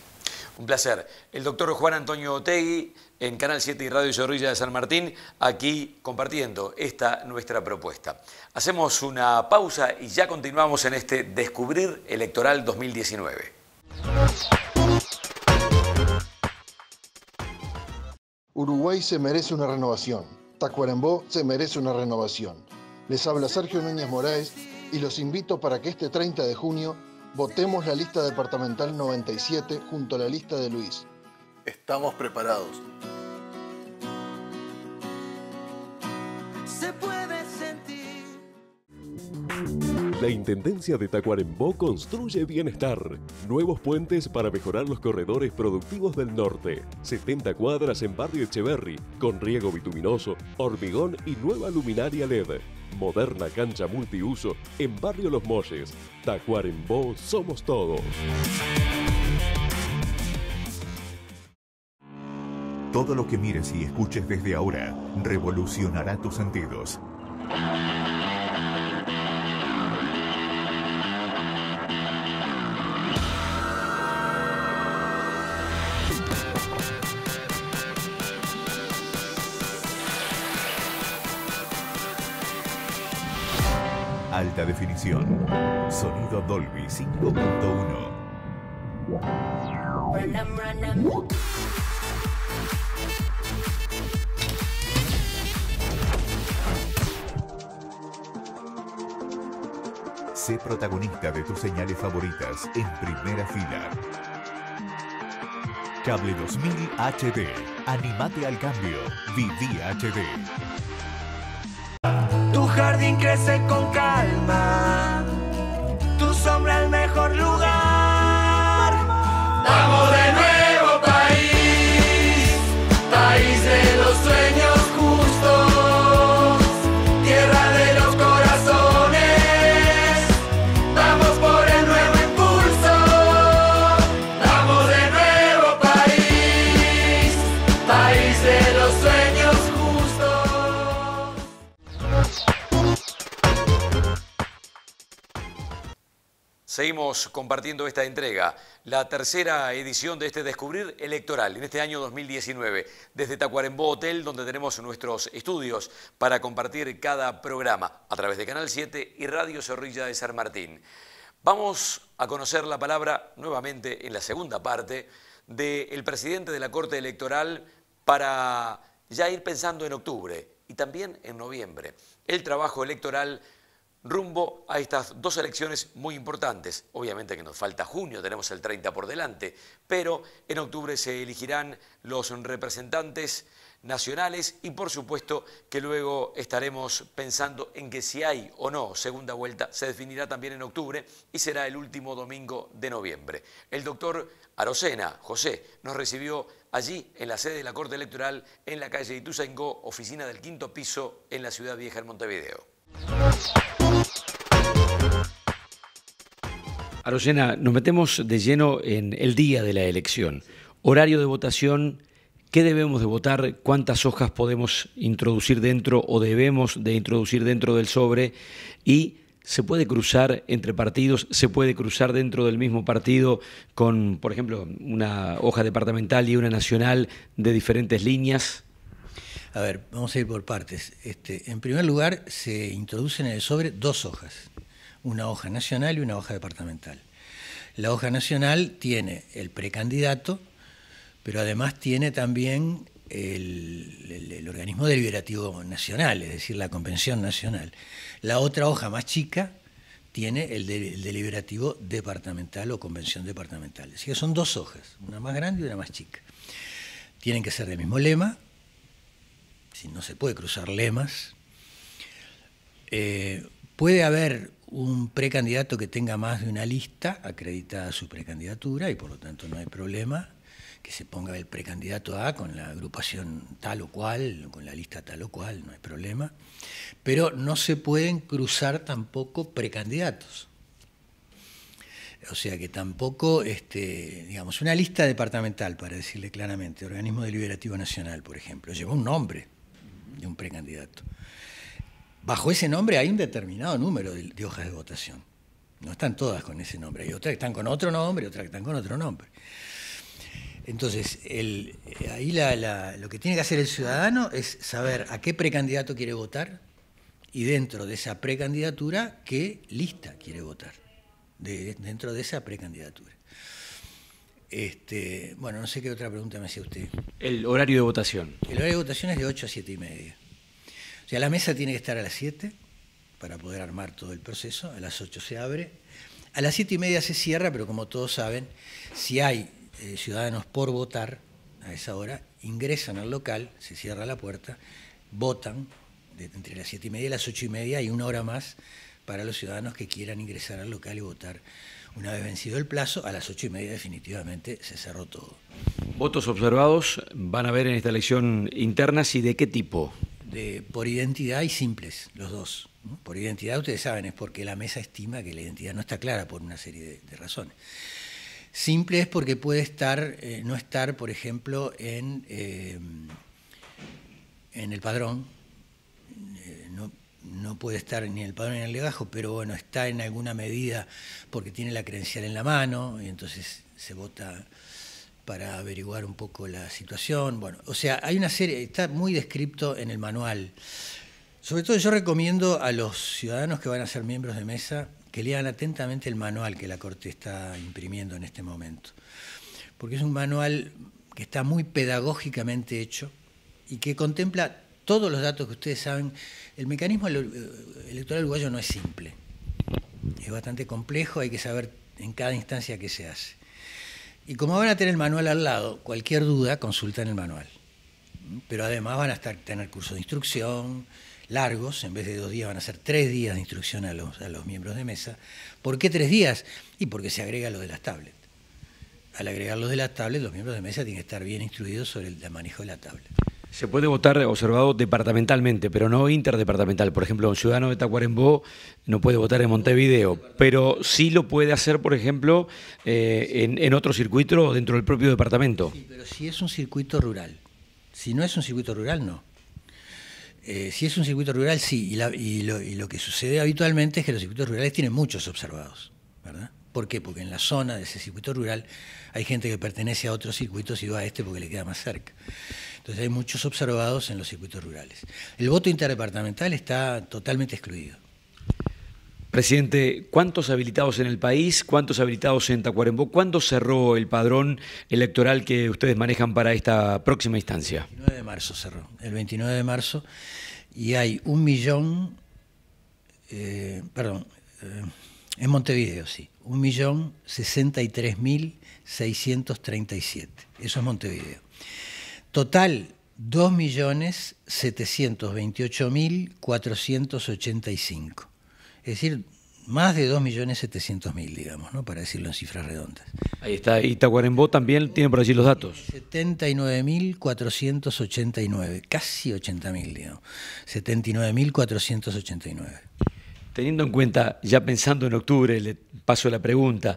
Un placer. El doctor Juan Antonio Otegui en Canal 7 y Radio Zorrilla de San Martín, aquí compartiendo esta nuestra propuesta. Hacemos una pausa y ya continuamos en este Descubrir Electoral 2019. Uruguay se merece una renovación. Tacuarembó se merece una renovación. Les habla Sergio Núñez Moraes y los invito para que este 30 de junio Votemos la lista departamental 97 junto a la lista de Luis. Estamos preparados. Se puede sentir. La Intendencia de Tacuarembó construye bienestar. Nuevos puentes para mejorar los corredores productivos del norte. 70 cuadras en barrio Echeverry, con riego bituminoso, hormigón y nueva luminaria LED. Moderna cancha multiuso en Barrio Los Molles. Tacuarembó somos todos. Todo lo que mires y escuches desde ahora revolucionará tus sentidos. Sonido Dolby 5.1. Sé protagonista de tus señales favoritas en primera fila. Cable 2000 HD. Animate al cambio. Viví HD. Tu jardín crece con Cable Seguimos compartiendo esta entrega, la tercera edición de este Descubrir Electoral en este año 2019, desde Tacuarembó Hotel, donde tenemos nuestros estudios para compartir cada programa a través de Canal 7 y Radio Zorrilla de San Martín. Vamos a conocer la palabra nuevamente en la segunda parte del presidente de la Corte Electoral para ya ir pensando en octubre y también en noviembre. El trabajo electoral rumbo a estas dos elecciones muy importantes. Obviamente que nos falta junio, tenemos el 30 por delante, pero en octubre se elegirán los representantes nacionales y por supuesto que luego estaremos pensando en que si hay o no segunda vuelta se definirá también en octubre y será el último domingo de noviembre. El doctor Arocena, José, nos recibió allí en la sede de la Corte Electoral en la calle Ituzaingó, oficina del quinto piso en la Ciudad Vieja de Montevideo. Arocena, nos metemos de lleno en el día de la elección. Horario de votación, ¿qué debemos de votar? ¿Cuántas hojas podemos introducir dentro o debemos de introducir dentro del sobre? Y se puede cruzar entre partidos, se puede cruzar dentro del mismo partido con, por ejemplo, una hoja departamental y una nacional de diferentes líneas. A ver, vamos a ir por partes. Este, en primer lugar, se introducen en el sobre dos hojas, una hoja nacional y una hoja departamental. La hoja nacional tiene el precandidato, pero además tiene también el, organismo deliberativo nacional, es decir, la Convención Nacional. La otra hoja más chica tiene el, deliberativo departamental o convención departamental. Así que son dos hojas, una más grande y una más chica. Tienen que ser del mismo lema, no se puede cruzar lemas, eh, puede haber un precandidato que tenga más de una lista acreditada a su precandidatura y por lo tanto no hay problema que se ponga el precandidato A con la agrupación tal o cual, con la lista tal o cual, no hay problema. Pero no se pueden cruzar tampoco precandidatos. O sea que tampoco, este, digamos, una lista departamental, para decirle claramente, Organismo Deliberativo Nacional, por ejemplo, lleva un nombre de un precandidato. Bajo ese nombre hay un determinado número de, hojas de votación. No están todas con ese nombre. Hay otras que están con otro nombre, otras que están con otro nombre. Entonces, eh, ahí lo que tiene que hacer el ciudadano es saber a qué precandidato quiere votar y dentro de esa precandidatura qué lista quiere votar, dentro de esa precandidatura. Este, bueno, no sé qué otra pregunta me hacía usted. El horario de votación. El horario de votación es de 8 a 7 y media. O sea, la mesa tiene que estar a las 7 para poder armar todo el proceso. A las 8 se abre. A las 7 y media se cierra, pero como todos saben, si hay eh, ciudadanos por votar a esa hora, ingresan al local, se cierra la puerta, votan entre las 7 y media y las 8 y media y una hora más para los ciudadanos que quieran ingresar al local y votar una vez vencido el plazo, a las ocho y media definitivamente se cerró todo. ¿Votos observados van a haber en esta elección internas y de qué tipo? De, por identidad y simples, los dos. Por identidad, ustedes saben, es porque la mesa estima que la identidad no está clara por una serie de, razones. Simple es porque puede estar, eh, no estar, por ejemplo, en, eh, en el padrón, no puede estar ni el padrón ni en el legajo, pero bueno, está en alguna medida porque tiene la credencial en la mano y entonces se vota para averiguar un poco la situación. Bueno, o sea, hay una serie, está muy descripto en el manual. Sobre todo yo recomiendo a los ciudadanos que van a ser miembros de mesa que lean atentamente el manual que la Corte está imprimiendo en este momento, porque es un manual que está muy pedagógicamente hecho y que contempla todos los datos que ustedes saben, el mecanismo eh, electoral uruguayo no es simple, es bastante complejo, hay que saber en cada instancia qué se hace. Y como van a tener el manual al lado, cualquier duda, consultan el manual. Pero además van a tener cursos de instrucción largos, en vez de dos días van a ser tres días de instrucción a los, a los miembros de mesa. ¿Por qué tres días? Y porque se agrega lo de las tablets. Al agregar los de las tablets, los miembros de mesa tienen que estar bien instruidos sobre el manejo de la tablet. Se puede votar observado departamentalmente, pero no interdepartamental. Por ejemplo, un ciudadano de Tacuarembó no puede votar en Montevideo, pero sí lo puede hacer, por ejemplo, eh, en, otro circuito o dentro del propio departamento. Sí, pero si es un circuito rural. Si no es un circuito rural, no. Eh, si es un circuito rural, sí. Y, lo, que sucede habitualmente es que los circuitos rurales tienen muchos observados, ¿Por qué? Porque en la zona de ese circuito rural hay gente que pertenece a otros circuitos y va a este porque le queda más cerca. Entonces hay muchos observados en los circuitos rurales. El voto interdepartamental está totalmente excluido. Presidente, ¿cuántos habilitados en el país? ¿Cuántos habilitados en Tacuarembó? ¿Cuándo cerró el padrón electoral que ustedes manejan para esta próxima instancia? El 29 de marzo cerró, el 29 de marzo, y hay un millón, eh, perdón, eh, en Montevideo, sí, un millón sesenta y tres mil seiscientos treinta y siete. Eso es Montevideo. Total, 2.728.485. Es decir, más de 2.700.000, digamos, ¿no? para decirlo en cifras redondas. Ahí está, y Tahuarembó también tiene por allí los datos. 79.489, casi 80.000, digamos. 79.489. Teniendo en cuenta, ya pensando en octubre, le paso la pregunta,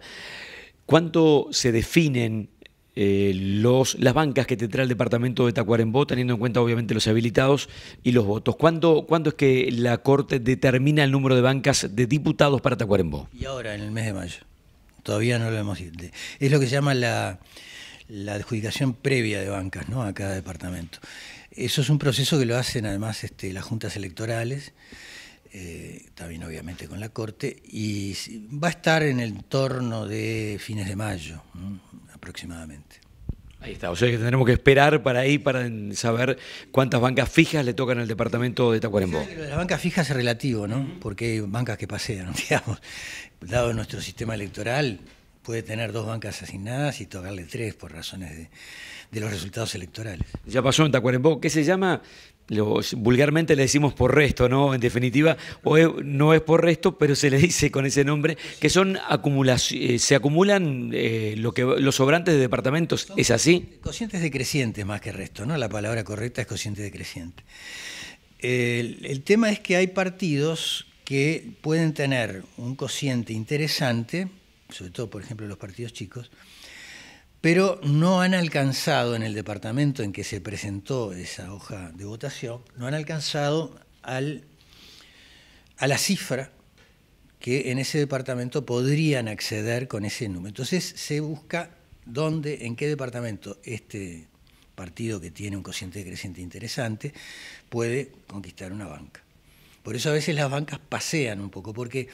¿cuánto se definen eh, los, las bancas que tendrá el departamento de Tacuarembó, teniendo en cuenta obviamente los habilitados y los votos. ¿Cuándo, ¿Cuándo es que la Corte determina el número de bancas de diputados para Tacuarembó? Y ahora, en el mes de mayo. Todavía no lo hemos... Es lo que se llama la, adjudicación previa de bancas ¿no? a cada departamento. Eso es un proceso que lo hacen además este, las juntas electorales, eh, también obviamente con la Corte, y va a estar en el torno de fines de mayo aproximadamente. Ahí está, o sea que tenemos que esperar para ahí para saber cuántas bancas fijas le tocan al departamento de Tacuarembó. La bancas fijas es relativo, ¿no? Porque hay bancas que pasean, digamos. Dado nuestro sistema electoral, puede tener dos bancas asignadas y tocarle tres por razones de, los resultados electorales. Ya pasó en Tacuarembó, ¿qué se llama vulgarmente le decimos por resto, ¿no? En definitiva, o no es por resto, pero se le dice con ese nombre, que son acumulaciones, eh, se acumulan eh, lo que, los sobrantes de departamentos, ¿es así? Cocientes decrecientes más que resto, ¿no? La palabra correcta es cociente decreciente. El, el tema es que hay partidos que pueden tener un cociente interesante, sobre todo, por ejemplo, los partidos chicos, pero no han alcanzado en el departamento en que se presentó esa hoja de votación, no han alcanzado a la cifra que en ese departamento podrían acceder con ese número. Entonces se busca dónde, en qué departamento este partido que tiene un cociente creciente interesante puede conquistar una banca. Por eso a veces las bancas pasean un poco, porque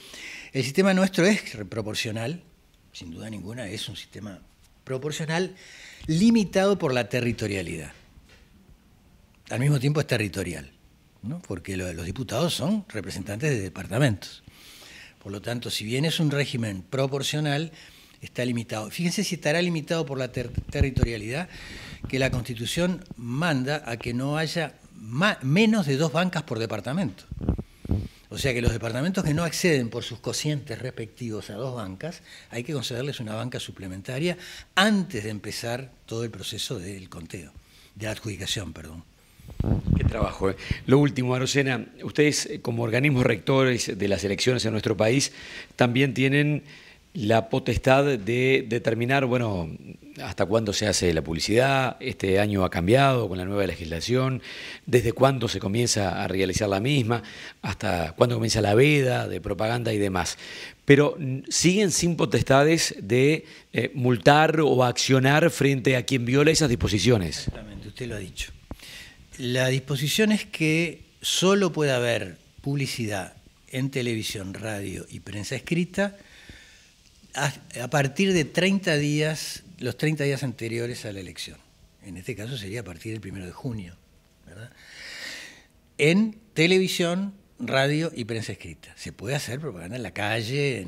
el sistema nuestro es proporcional, sin duda ninguna, es un sistema proporcional limitado por la territorialidad. Al mismo tiempo es territorial, ¿no? porque los diputados son representantes de departamentos. Por lo tanto, si bien es un régimen proporcional, está limitado. Fíjense si estará limitado por la territorialidad, que la Constitución manda a que no haya menos de dos bancas por departamento. O sea que los departamentos que no acceden por sus cocientes respectivos a dos bancas, hay que concederles una banca suplementaria antes de empezar todo el proceso del conteo, de adjudicación, perdón. Qué trabajo. Eh. Lo último, Arocena, ustedes eh, como organismos rectores de las elecciones en nuestro país también tienen la potestad de determinar, bueno, hasta cuándo se hace la publicidad, este año ha cambiado con la nueva legislación, desde cuándo se comienza a realizar la misma, hasta cuándo comienza la veda de propaganda y demás. Pero siguen sin potestades de eh, multar o accionar frente a quien viola esas disposiciones. Exactamente, usted lo ha dicho. La disposición es que solo puede haber publicidad en televisión, radio y prensa escrita, a, partir de 30 días, los 30 días anteriores a la elección. En este caso sería a partir del 1 de junio. ¿verdad? En televisión, radio y prensa escrita. Se puede hacer propaganda en la calle,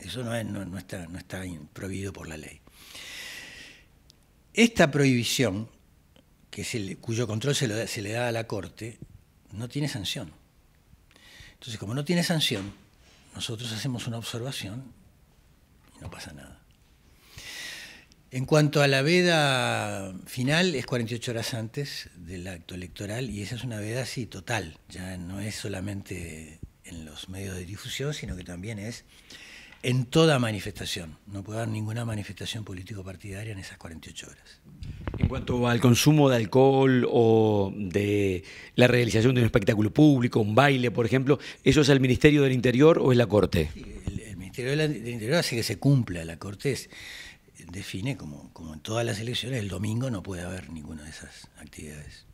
eso no, está, prohibido por la ley. Esta prohibición, que es el, cuyo control se, se le da a la Corte, no tiene sanción. Entonces, como no tiene sanción, nosotros hacemos una observación no pasa nada. En cuanto a la veda final, es 48 horas antes del acto electoral y esa es una veda, sí, total. Ya no es solamente en los medios de difusión, sino que también es en toda manifestación. No puede haber ninguna manifestación político-partidaria en esas 48 horas. En cuanto al consumo de alcohol o de la realización de un espectáculo público, un baile, por ejemplo, ¿eso es el Ministerio del Interior o es la Corte? Ministerio del Interior hace que se cumpla. La Cortés define, como, como en todas las elecciones, el domingo no puede haber ninguna de esas actividades.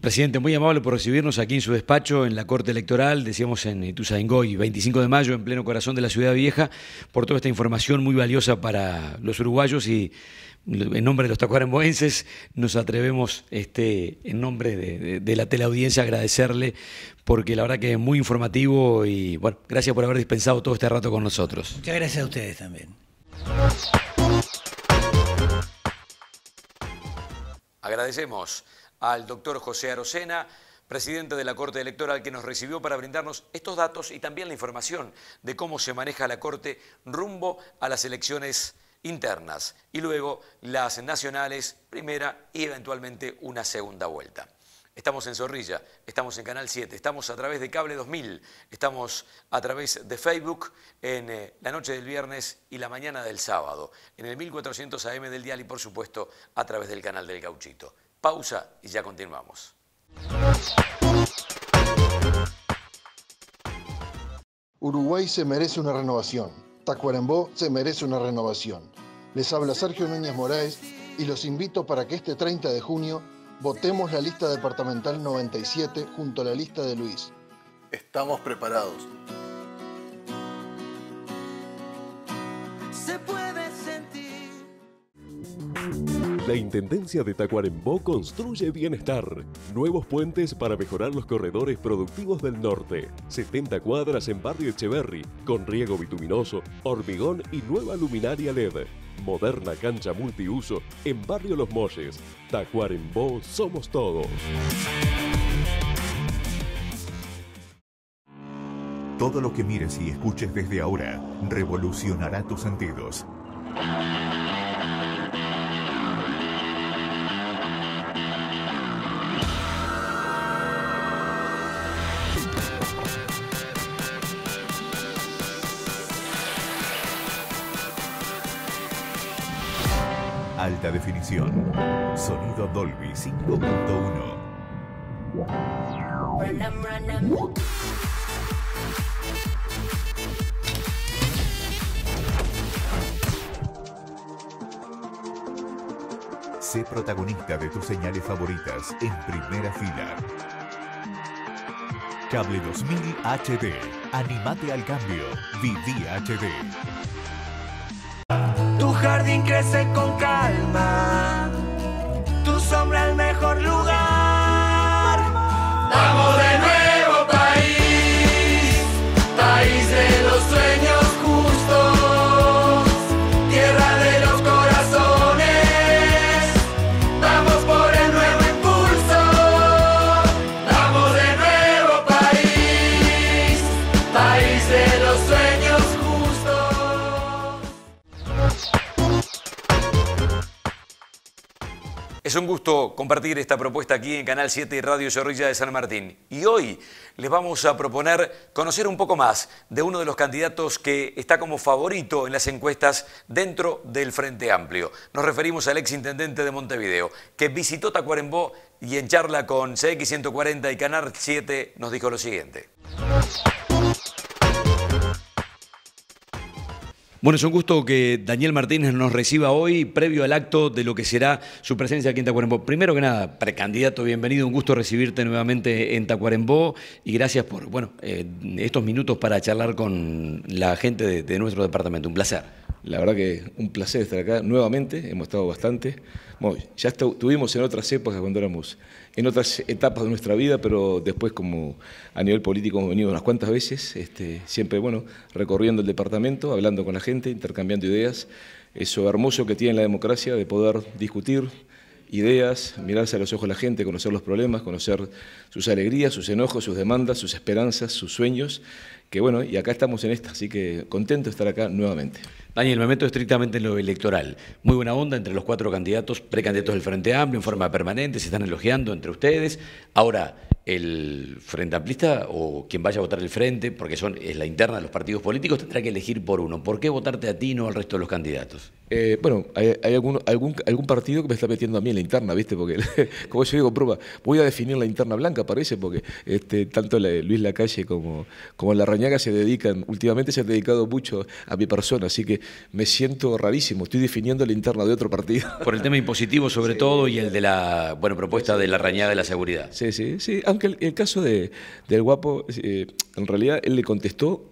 Presidente, muy amable por recibirnos aquí en su despacho en la Corte Electoral, decíamos en Ituzaingoy, 25 de mayo, en pleno corazón de la Ciudad Vieja, por toda esta información muy valiosa para los uruguayos y en nombre de los tacuaremboenses, nos atrevemos, este, en nombre de, la teleaudiencia, agradecerle, porque la verdad que es muy informativo y bueno, gracias por haber dispensado todo este rato con nosotros. Muchas gracias a ustedes también. Agradecemos al doctor José Arocena, presidente de la Corte Electoral, que nos recibió para brindarnos estos datos y también la información de cómo se maneja la Corte rumbo a las elecciones internas y luego las nacionales, primera y eventualmente una segunda vuelta. Estamos en Zorrilla, estamos en Canal 7, estamos a través de Cable 2000, estamos a través de Facebook en eh, la noche del viernes y la mañana del sábado, en el 1400 AM del dial y por supuesto a través del canal del gauchito. Pausa y ya continuamos. Uruguay se merece una renovación Tacuarembó se merece una renovación. Les habla Sergio Núñez Moraes y los invito para que este 30 de junio votemos la lista departamental 97 junto a la lista de Luis. Estamos preparados. La Intendencia de Tacuarembó construye bienestar. Nuevos puentes para mejorar los corredores productivos del norte. 70 cuadras en barrio Echeverry, con riego bituminoso, hormigón y nueva luminaria LED. Moderna cancha multiuso en barrio Los Molles. Tacuarembó somos todos. Todo lo que mires y escuches desde ahora revolucionará tus sentidos. Dolby 5.1. Sé protagonista de tus señales favoritas en primera fila. Cable 2000 HD. Animate al cambio. Viví HD. Tu jardín crece con calma Es un gusto compartir esta propuesta aquí en Canal 7 y Radio Zorrilla de San Martín. Y hoy les vamos a proponer conocer un poco más de uno de los candidatos que está como favorito en las encuestas dentro del Frente Amplio. Nos referimos al exintendente de Montevideo, que visitó Tacuarembó y en charla con CX140 y Canal 7 nos dijo lo siguiente. Bueno, es un gusto que Daniel Martínez nos reciba hoy, previo al acto de lo que será su presencia aquí en Tacuarembó. Primero que nada, precandidato, bienvenido, un gusto recibirte nuevamente en Tacuarembó y gracias por bueno, eh, estos minutos para charlar con la gente de, nuestro departamento. Un placer. La verdad que un placer estar acá nuevamente, hemos estado bastante. ya estuvimos tuvimos en otras épocas cuando éramos en otras etapas de nuestra vida, pero después como a nivel político hemos venido unas cuantas veces, este, siempre bueno, recorriendo el departamento, hablando con la gente, intercambiando ideas, eso hermoso que tiene la democracia de poder discutir ideas, mirarse a los ojos de la gente, conocer los problemas, conocer sus alegrías, sus enojos, sus demandas, sus esperanzas, sus sueños que bueno, y acá estamos en esta, así que contento de estar acá nuevamente. Daniel, me meto estrictamente en lo electoral. Muy buena onda entre los cuatro candidatos, precandidatos del Frente Amplio, en forma permanente, se están elogiando entre ustedes. Ahora, el Frente Amplista o quien vaya a votar el Frente, porque son, es la interna de los partidos políticos, tendrá que elegir por uno. ¿Por qué votarte a ti y no al resto de los candidatos? Eh, bueno, hay, algún, algún, partido que me está metiendo a mí en la interna, ¿viste? Porque, como yo digo, prueba, voy a definir la interna blanca, parece, porque este, tanto Luis Lacalle como, como la se dedican, últimamente se ha dedicado mucho a mi persona, así que me siento rarísimo, estoy definiendo la interna de otro partido. Por el tema impositivo sobre todo y el de la bueno, propuesta de la rañada de la seguridad. Sí, sí, sí, aunque el, caso de, del guapo, eh, en realidad él le contestó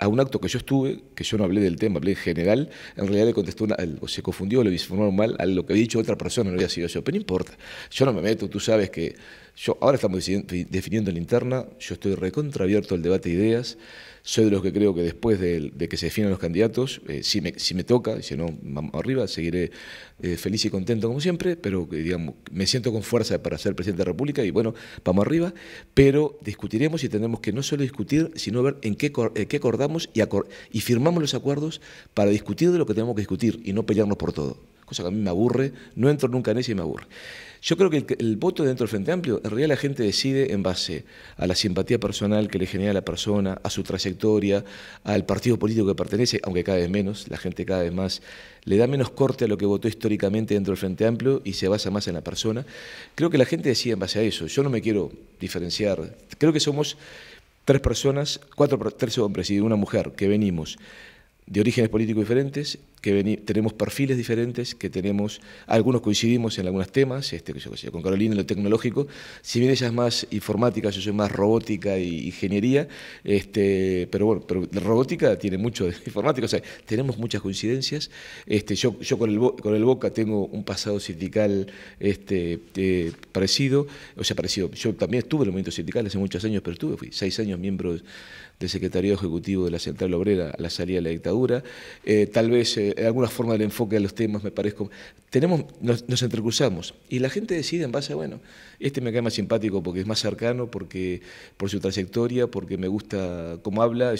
a un acto que yo estuve, que yo no hablé del tema, hablé en general, en realidad le contestó, o se confundió, le disformó mal a lo que había dicho otra persona, no había sido yo, pero no importa, yo no me meto, tú sabes que yo, ahora estamos definiendo la interna, yo estoy recontraabierto al debate de ideas, soy de los que creo que después de, que se definan los candidatos, eh, si, me, si, me, toca, si no, vamos arriba, seguiré eh, feliz y contento como siempre, pero eh, digamos, me siento con fuerza para ser presidente de la República y bueno, vamos arriba, pero discutiremos y tenemos que no solo discutir, sino ver en qué, acordamos y, y firmamos los acuerdos para discutir de lo que tenemos que discutir y no pelearnos por todo. Cosa que a mí me aburre, no entro nunca en eso y me aburre. Yo creo que el, voto dentro del Frente Amplio, en realidad la gente decide en base a la simpatía personal que le genera la persona, a su trayectoria, al partido político que pertenece, aunque cada vez menos, la gente cada vez más le da menos corte a lo que votó históricamente dentro del Frente Amplio y se basa más en la persona. Creo que la gente decide en base a eso. Yo no me quiero diferenciar. Creo que somos tres personas, cuatro, tres hombres y una mujer que venimos de orígenes políticos diferentes, que tenemos perfiles diferentes, que tenemos, algunos coincidimos en algunos temas, este, con Carolina en lo tecnológico, si bien ella es más informática, yo soy más robótica e ingeniería, este, pero bueno, pero la robótica tiene mucho de informática, o sea, tenemos muchas coincidencias, este, yo, yo con, el, con el Boca tengo un pasado sindical este, eh, parecido, o sea, parecido, yo también estuve en el movimiento sindical hace muchos años, pero estuve, fui seis años miembro de secretario ejecutivo de la Central Obrera a la salida de la dictadura. Eh, tal vez eh, alguna forma del enfoque de los temas, me parezco, Tenemos, nos, entrecruzamos y la gente decide en base a, bueno, este me cae más simpático porque es más cercano, porque por su trayectoria, porque me gusta cómo habla.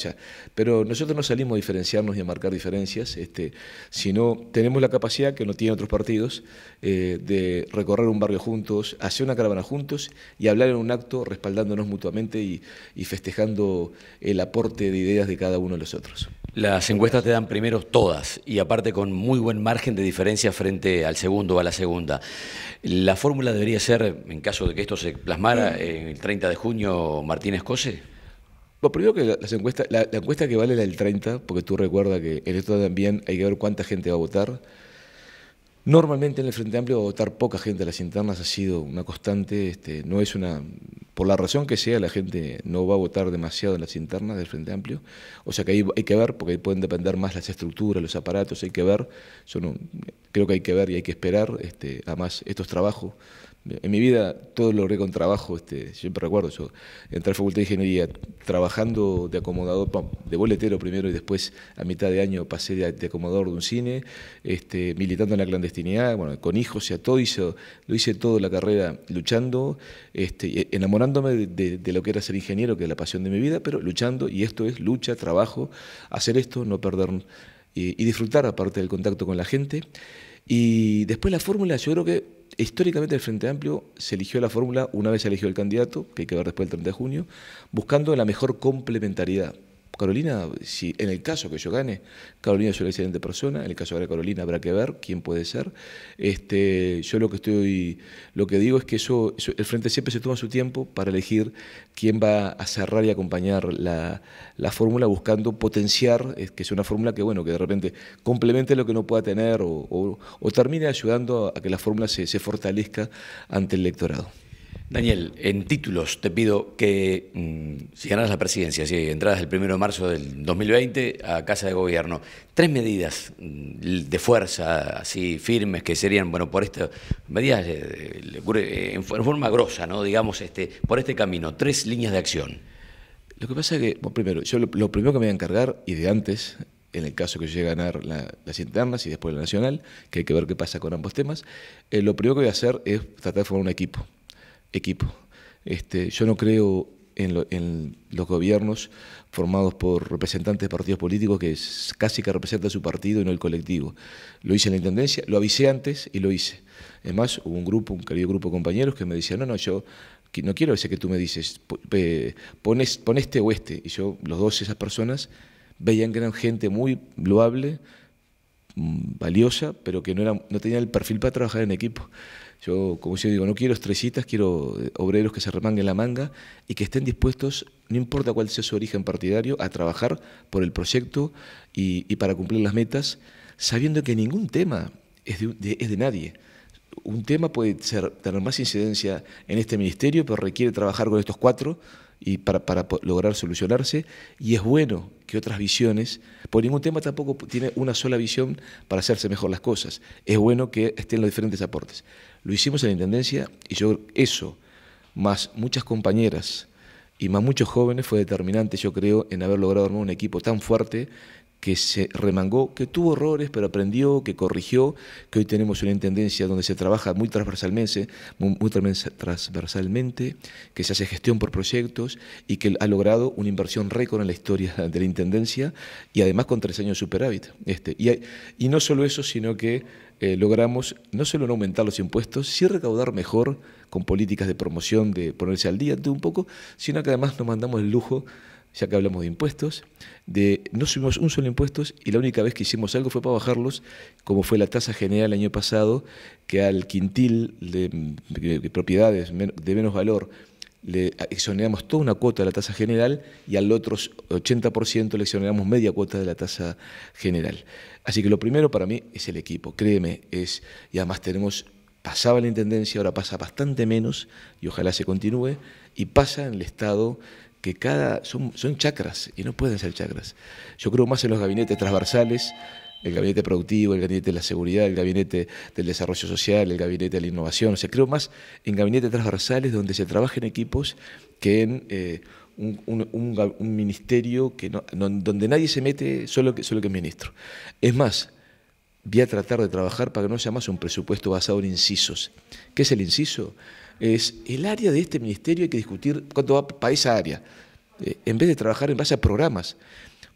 pero nosotros no salimos a diferenciarnos y a marcar diferencias, este, sino tenemos la capacidad que no tienen otros partidos eh, de recorrer un barrio juntos, hacer una caravana juntos y hablar en un acto respaldándonos mutuamente y, festejando. Eh, el aporte de ideas de cada uno de los otros. Las encuestas te dan primero todas y aparte con muy buen margen de diferencia frente al segundo o a la segunda. ¿La fórmula debería ser, en caso de que esto se plasmara mm. en eh, el 30 de junio, Martínez Cose? primero que las encuestas, la, la encuesta que vale la del 30, porque tú recuerdas que en esto también hay que ver cuánta gente va a votar Normalmente en el Frente Amplio votar poca gente a las internas ha sido una constante, este, no es una, por la razón que sea, la gente no va a votar demasiado en las internas del Frente Amplio, o sea que ahí hay que ver, porque ahí pueden depender más las estructuras, los aparatos, hay que ver, creo que hay que ver y hay que esperar, este, además estos trabajos en mi vida todo lo logré con trabajo, este, siempre recuerdo, yo entré a la Facultad de Ingeniería trabajando de acomodador, de boletero primero y después a mitad de año pasé de, acomodador de un cine, este, militando en la clandestinidad, bueno, con hijos, o sea, todo lo hice toda la carrera luchando, este, e, enamorándome de, lo que era ser ingeniero, que es la pasión de mi vida, pero luchando, y esto es lucha, trabajo, hacer esto, no perder y disfrutar aparte del contacto con la gente. Y después la fórmula, yo creo que históricamente el Frente Amplio se eligió la fórmula, una vez se eligió el candidato, que hay que ver después del 30 de junio, buscando la mejor complementariedad. Carolina, si en el caso que yo gane, Carolina es una excelente persona, en el caso de Carolina habrá que ver quién puede ser. Este, yo lo que estoy, lo que digo es que eso, el Frente siempre se toma su tiempo para elegir quién va a cerrar y acompañar la, fórmula buscando potenciar, es, que es una fórmula que bueno, que de repente complemente lo que no pueda tener o, o termine ayudando a que la fórmula se, se fortalezca ante el electorado. Daniel, en títulos te pido que mm, si ganas la presidencia, si entradas el 1 de marzo del 2020 a Casa de Gobierno, tres medidas mm, de fuerza así firmes que serían, bueno, por esta medidas en forma grosa, ¿no? Digamos, este, por este camino, tres líneas de acción. Lo que pasa es que, primero, yo lo, primero que me voy a encargar, y de antes, en el caso que yo llegue a ganar la, las internas y después la nacional, que hay que ver qué pasa con ambos temas, eh, lo primero que voy a hacer es tratar de formar un equipo equipo. Este, yo no creo en, los gobiernos formados por representantes de partidos políticos que casi que representan su partido y no el colectivo. Lo hice en la Intendencia, lo avisé antes y lo hice. Es más, hubo un grupo, un querido grupo de compañeros que me decían, no, no, yo no quiero ese que tú me dices, pones, pon este o este. Y yo, los dos, esas personas, veían que eran gente muy loable, mm, valiosa, pero que no, era, no tenía el perfil para trabajar en equipo. Yo, como yo digo, no quiero estrellitas, quiero eh, obreros que se remanguen la manga y que estén dispuestos, no importa cuál sea su origen partidario, a trabajar por el proyecto y, para cumplir las metas, sabiendo que ningún tema es de, nadie. Un tema puede ser, tener más incidencia en este ministerio, pero requiere trabajar con estos cuatro y para, para, lograr solucionarse. Y es bueno que otras visiones, por ningún tema tampoco tiene una sola visión para hacerse mejor las cosas. Es bueno que estén los diferentes aportes. Lo hicimos en la Intendencia y yo eso, más muchas compañeras y más muchos jóvenes, fue determinante, yo creo, en haber logrado armar un equipo tan fuerte que se remangó, que tuvo errores, pero aprendió, que corrigió, que hoy tenemos una intendencia donde se trabaja muy transversalmente, transversalmente, que se hace gestión por proyectos y que ha logrado una inversión récord en la historia de la intendencia y además con tres años de superávit. Este. y, no solo eso, sino que eh, logramos no solo no aumentar los impuestos, sí recaudar mejor con políticas de promoción, de ponerse al día de un poco, sino que además nos mandamos el lujo ya que hablamos de impuestos, de no subimos un solo impuestos y la única vez que hicimos algo fue para bajarlos, como fue la tasa general el año pasado, que al quintil de, propiedades de menos valor le exoneramos toda una cuota de la tasa general y al otro 80% le exoneramos media cuota de la tasa general. Así que lo primero para mí es el equipo, créeme, es, y además tenemos pasaba la intendencia, ahora pasa bastante menos y ojalá se continúe, y pasa en el Estado que cada son, son chakras y no pueden ser chakras. Yo creo más en los gabinetes transversales, el gabinete productivo, el gabinete de la seguridad, el gabinete del desarrollo social, el gabinete de la innovación. O sea, creo más en gabinetes transversales donde se trabaja en equipos que en eh, un, ministerio que donde nadie se mete, solo que, solo que es ministro. Es más, voy a tratar de trabajar para que no sea más un presupuesto basado en incisos. ¿Qué es el inciso? es el área de este ministerio hay que discutir cuánto va para esa área, eh, en vez de trabajar en base a programas,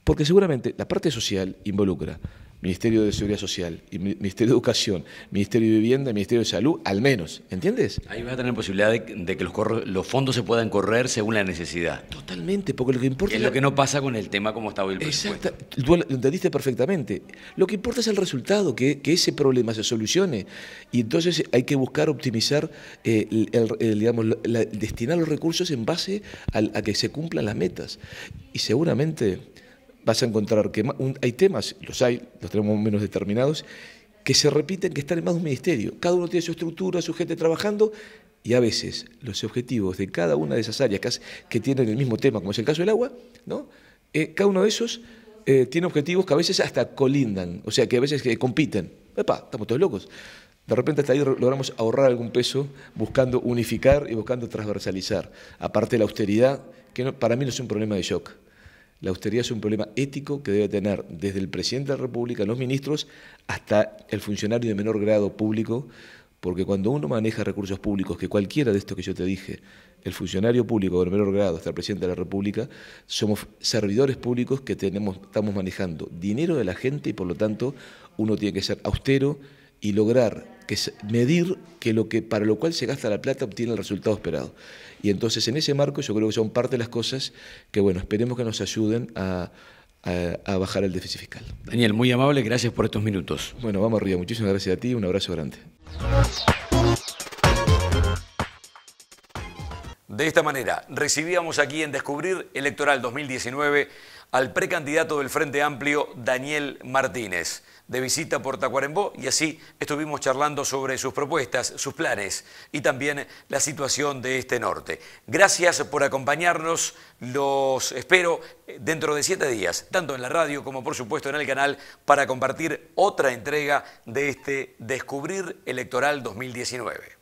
porque seguramente la parte social involucra Ministerio de Seguridad Social, Ministerio de Educación, Ministerio de Vivienda, Ministerio de Salud, al menos, ¿entiendes? Ahí vas a tener posibilidad de, que los, los, fondos se puedan correr según la necesidad. Totalmente, porque lo que importa... Es lo que no pasa con el tema como está hoy el Exacto, lo entendiste perfectamente. Lo que importa es el resultado, que, ese problema se solucione. Y entonces hay que buscar optimizar, eh, digamos, destinar los recursos en base a que se cumplan las metas. Y seguramente vas a encontrar que hay temas, los hay, los tenemos menos determinados, que se repiten, que están en más de un ministerio. Cada uno tiene su estructura, su gente trabajando, y a veces los objetivos de cada una de esas áreas que, tienen el mismo tema, como es el caso del agua, ¿no? Eh, cada uno de esos eh, tiene objetivos que a veces hasta colindan, o sea, que a veces que eh, compiten. Epa, estamos todos locos. De repente hasta ahí logramos ahorrar algún peso buscando unificar y buscando transversalizar, aparte de la austeridad, que para mí no es un problema de shock. La austeridad es un problema ético que debe tener desde el presidente de la República, los ministros, hasta el funcionario de menor grado público, porque cuando uno maneja recursos públicos, que cualquiera de estos que yo te dije, el funcionario público de menor grado hasta el presidente de la República, somos servidores públicos que tenemos, estamos manejando dinero de la gente y por lo tanto uno tiene que ser austero y lograr que medir que lo que para lo cual se gasta la plata obtiene el resultado esperado. Y entonces en ese marco yo creo que son parte de las cosas que, bueno, esperemos que nos ayuden a, bajar el déficit fiscal. Daniel, muy amable, gracias por estos minutos. Bueno, vamos arriba, muchísimas gracias a ti, un abrazo grande. De esta manera, recibíamos aquí en Descubrir Electoral 2019 al precandidato del Frente Amplio, Daniel Martínez de visita por Tacuarembó y así estuvimos charlando sobre sus propuestas, sus planes y también la situación de este norte. Gracias por acompañarnos, los espero eh, dentro de siete días, tanto en la radio como por supuesto en el canal, para compartir otra entrega de este Descubrir Electoral 2019.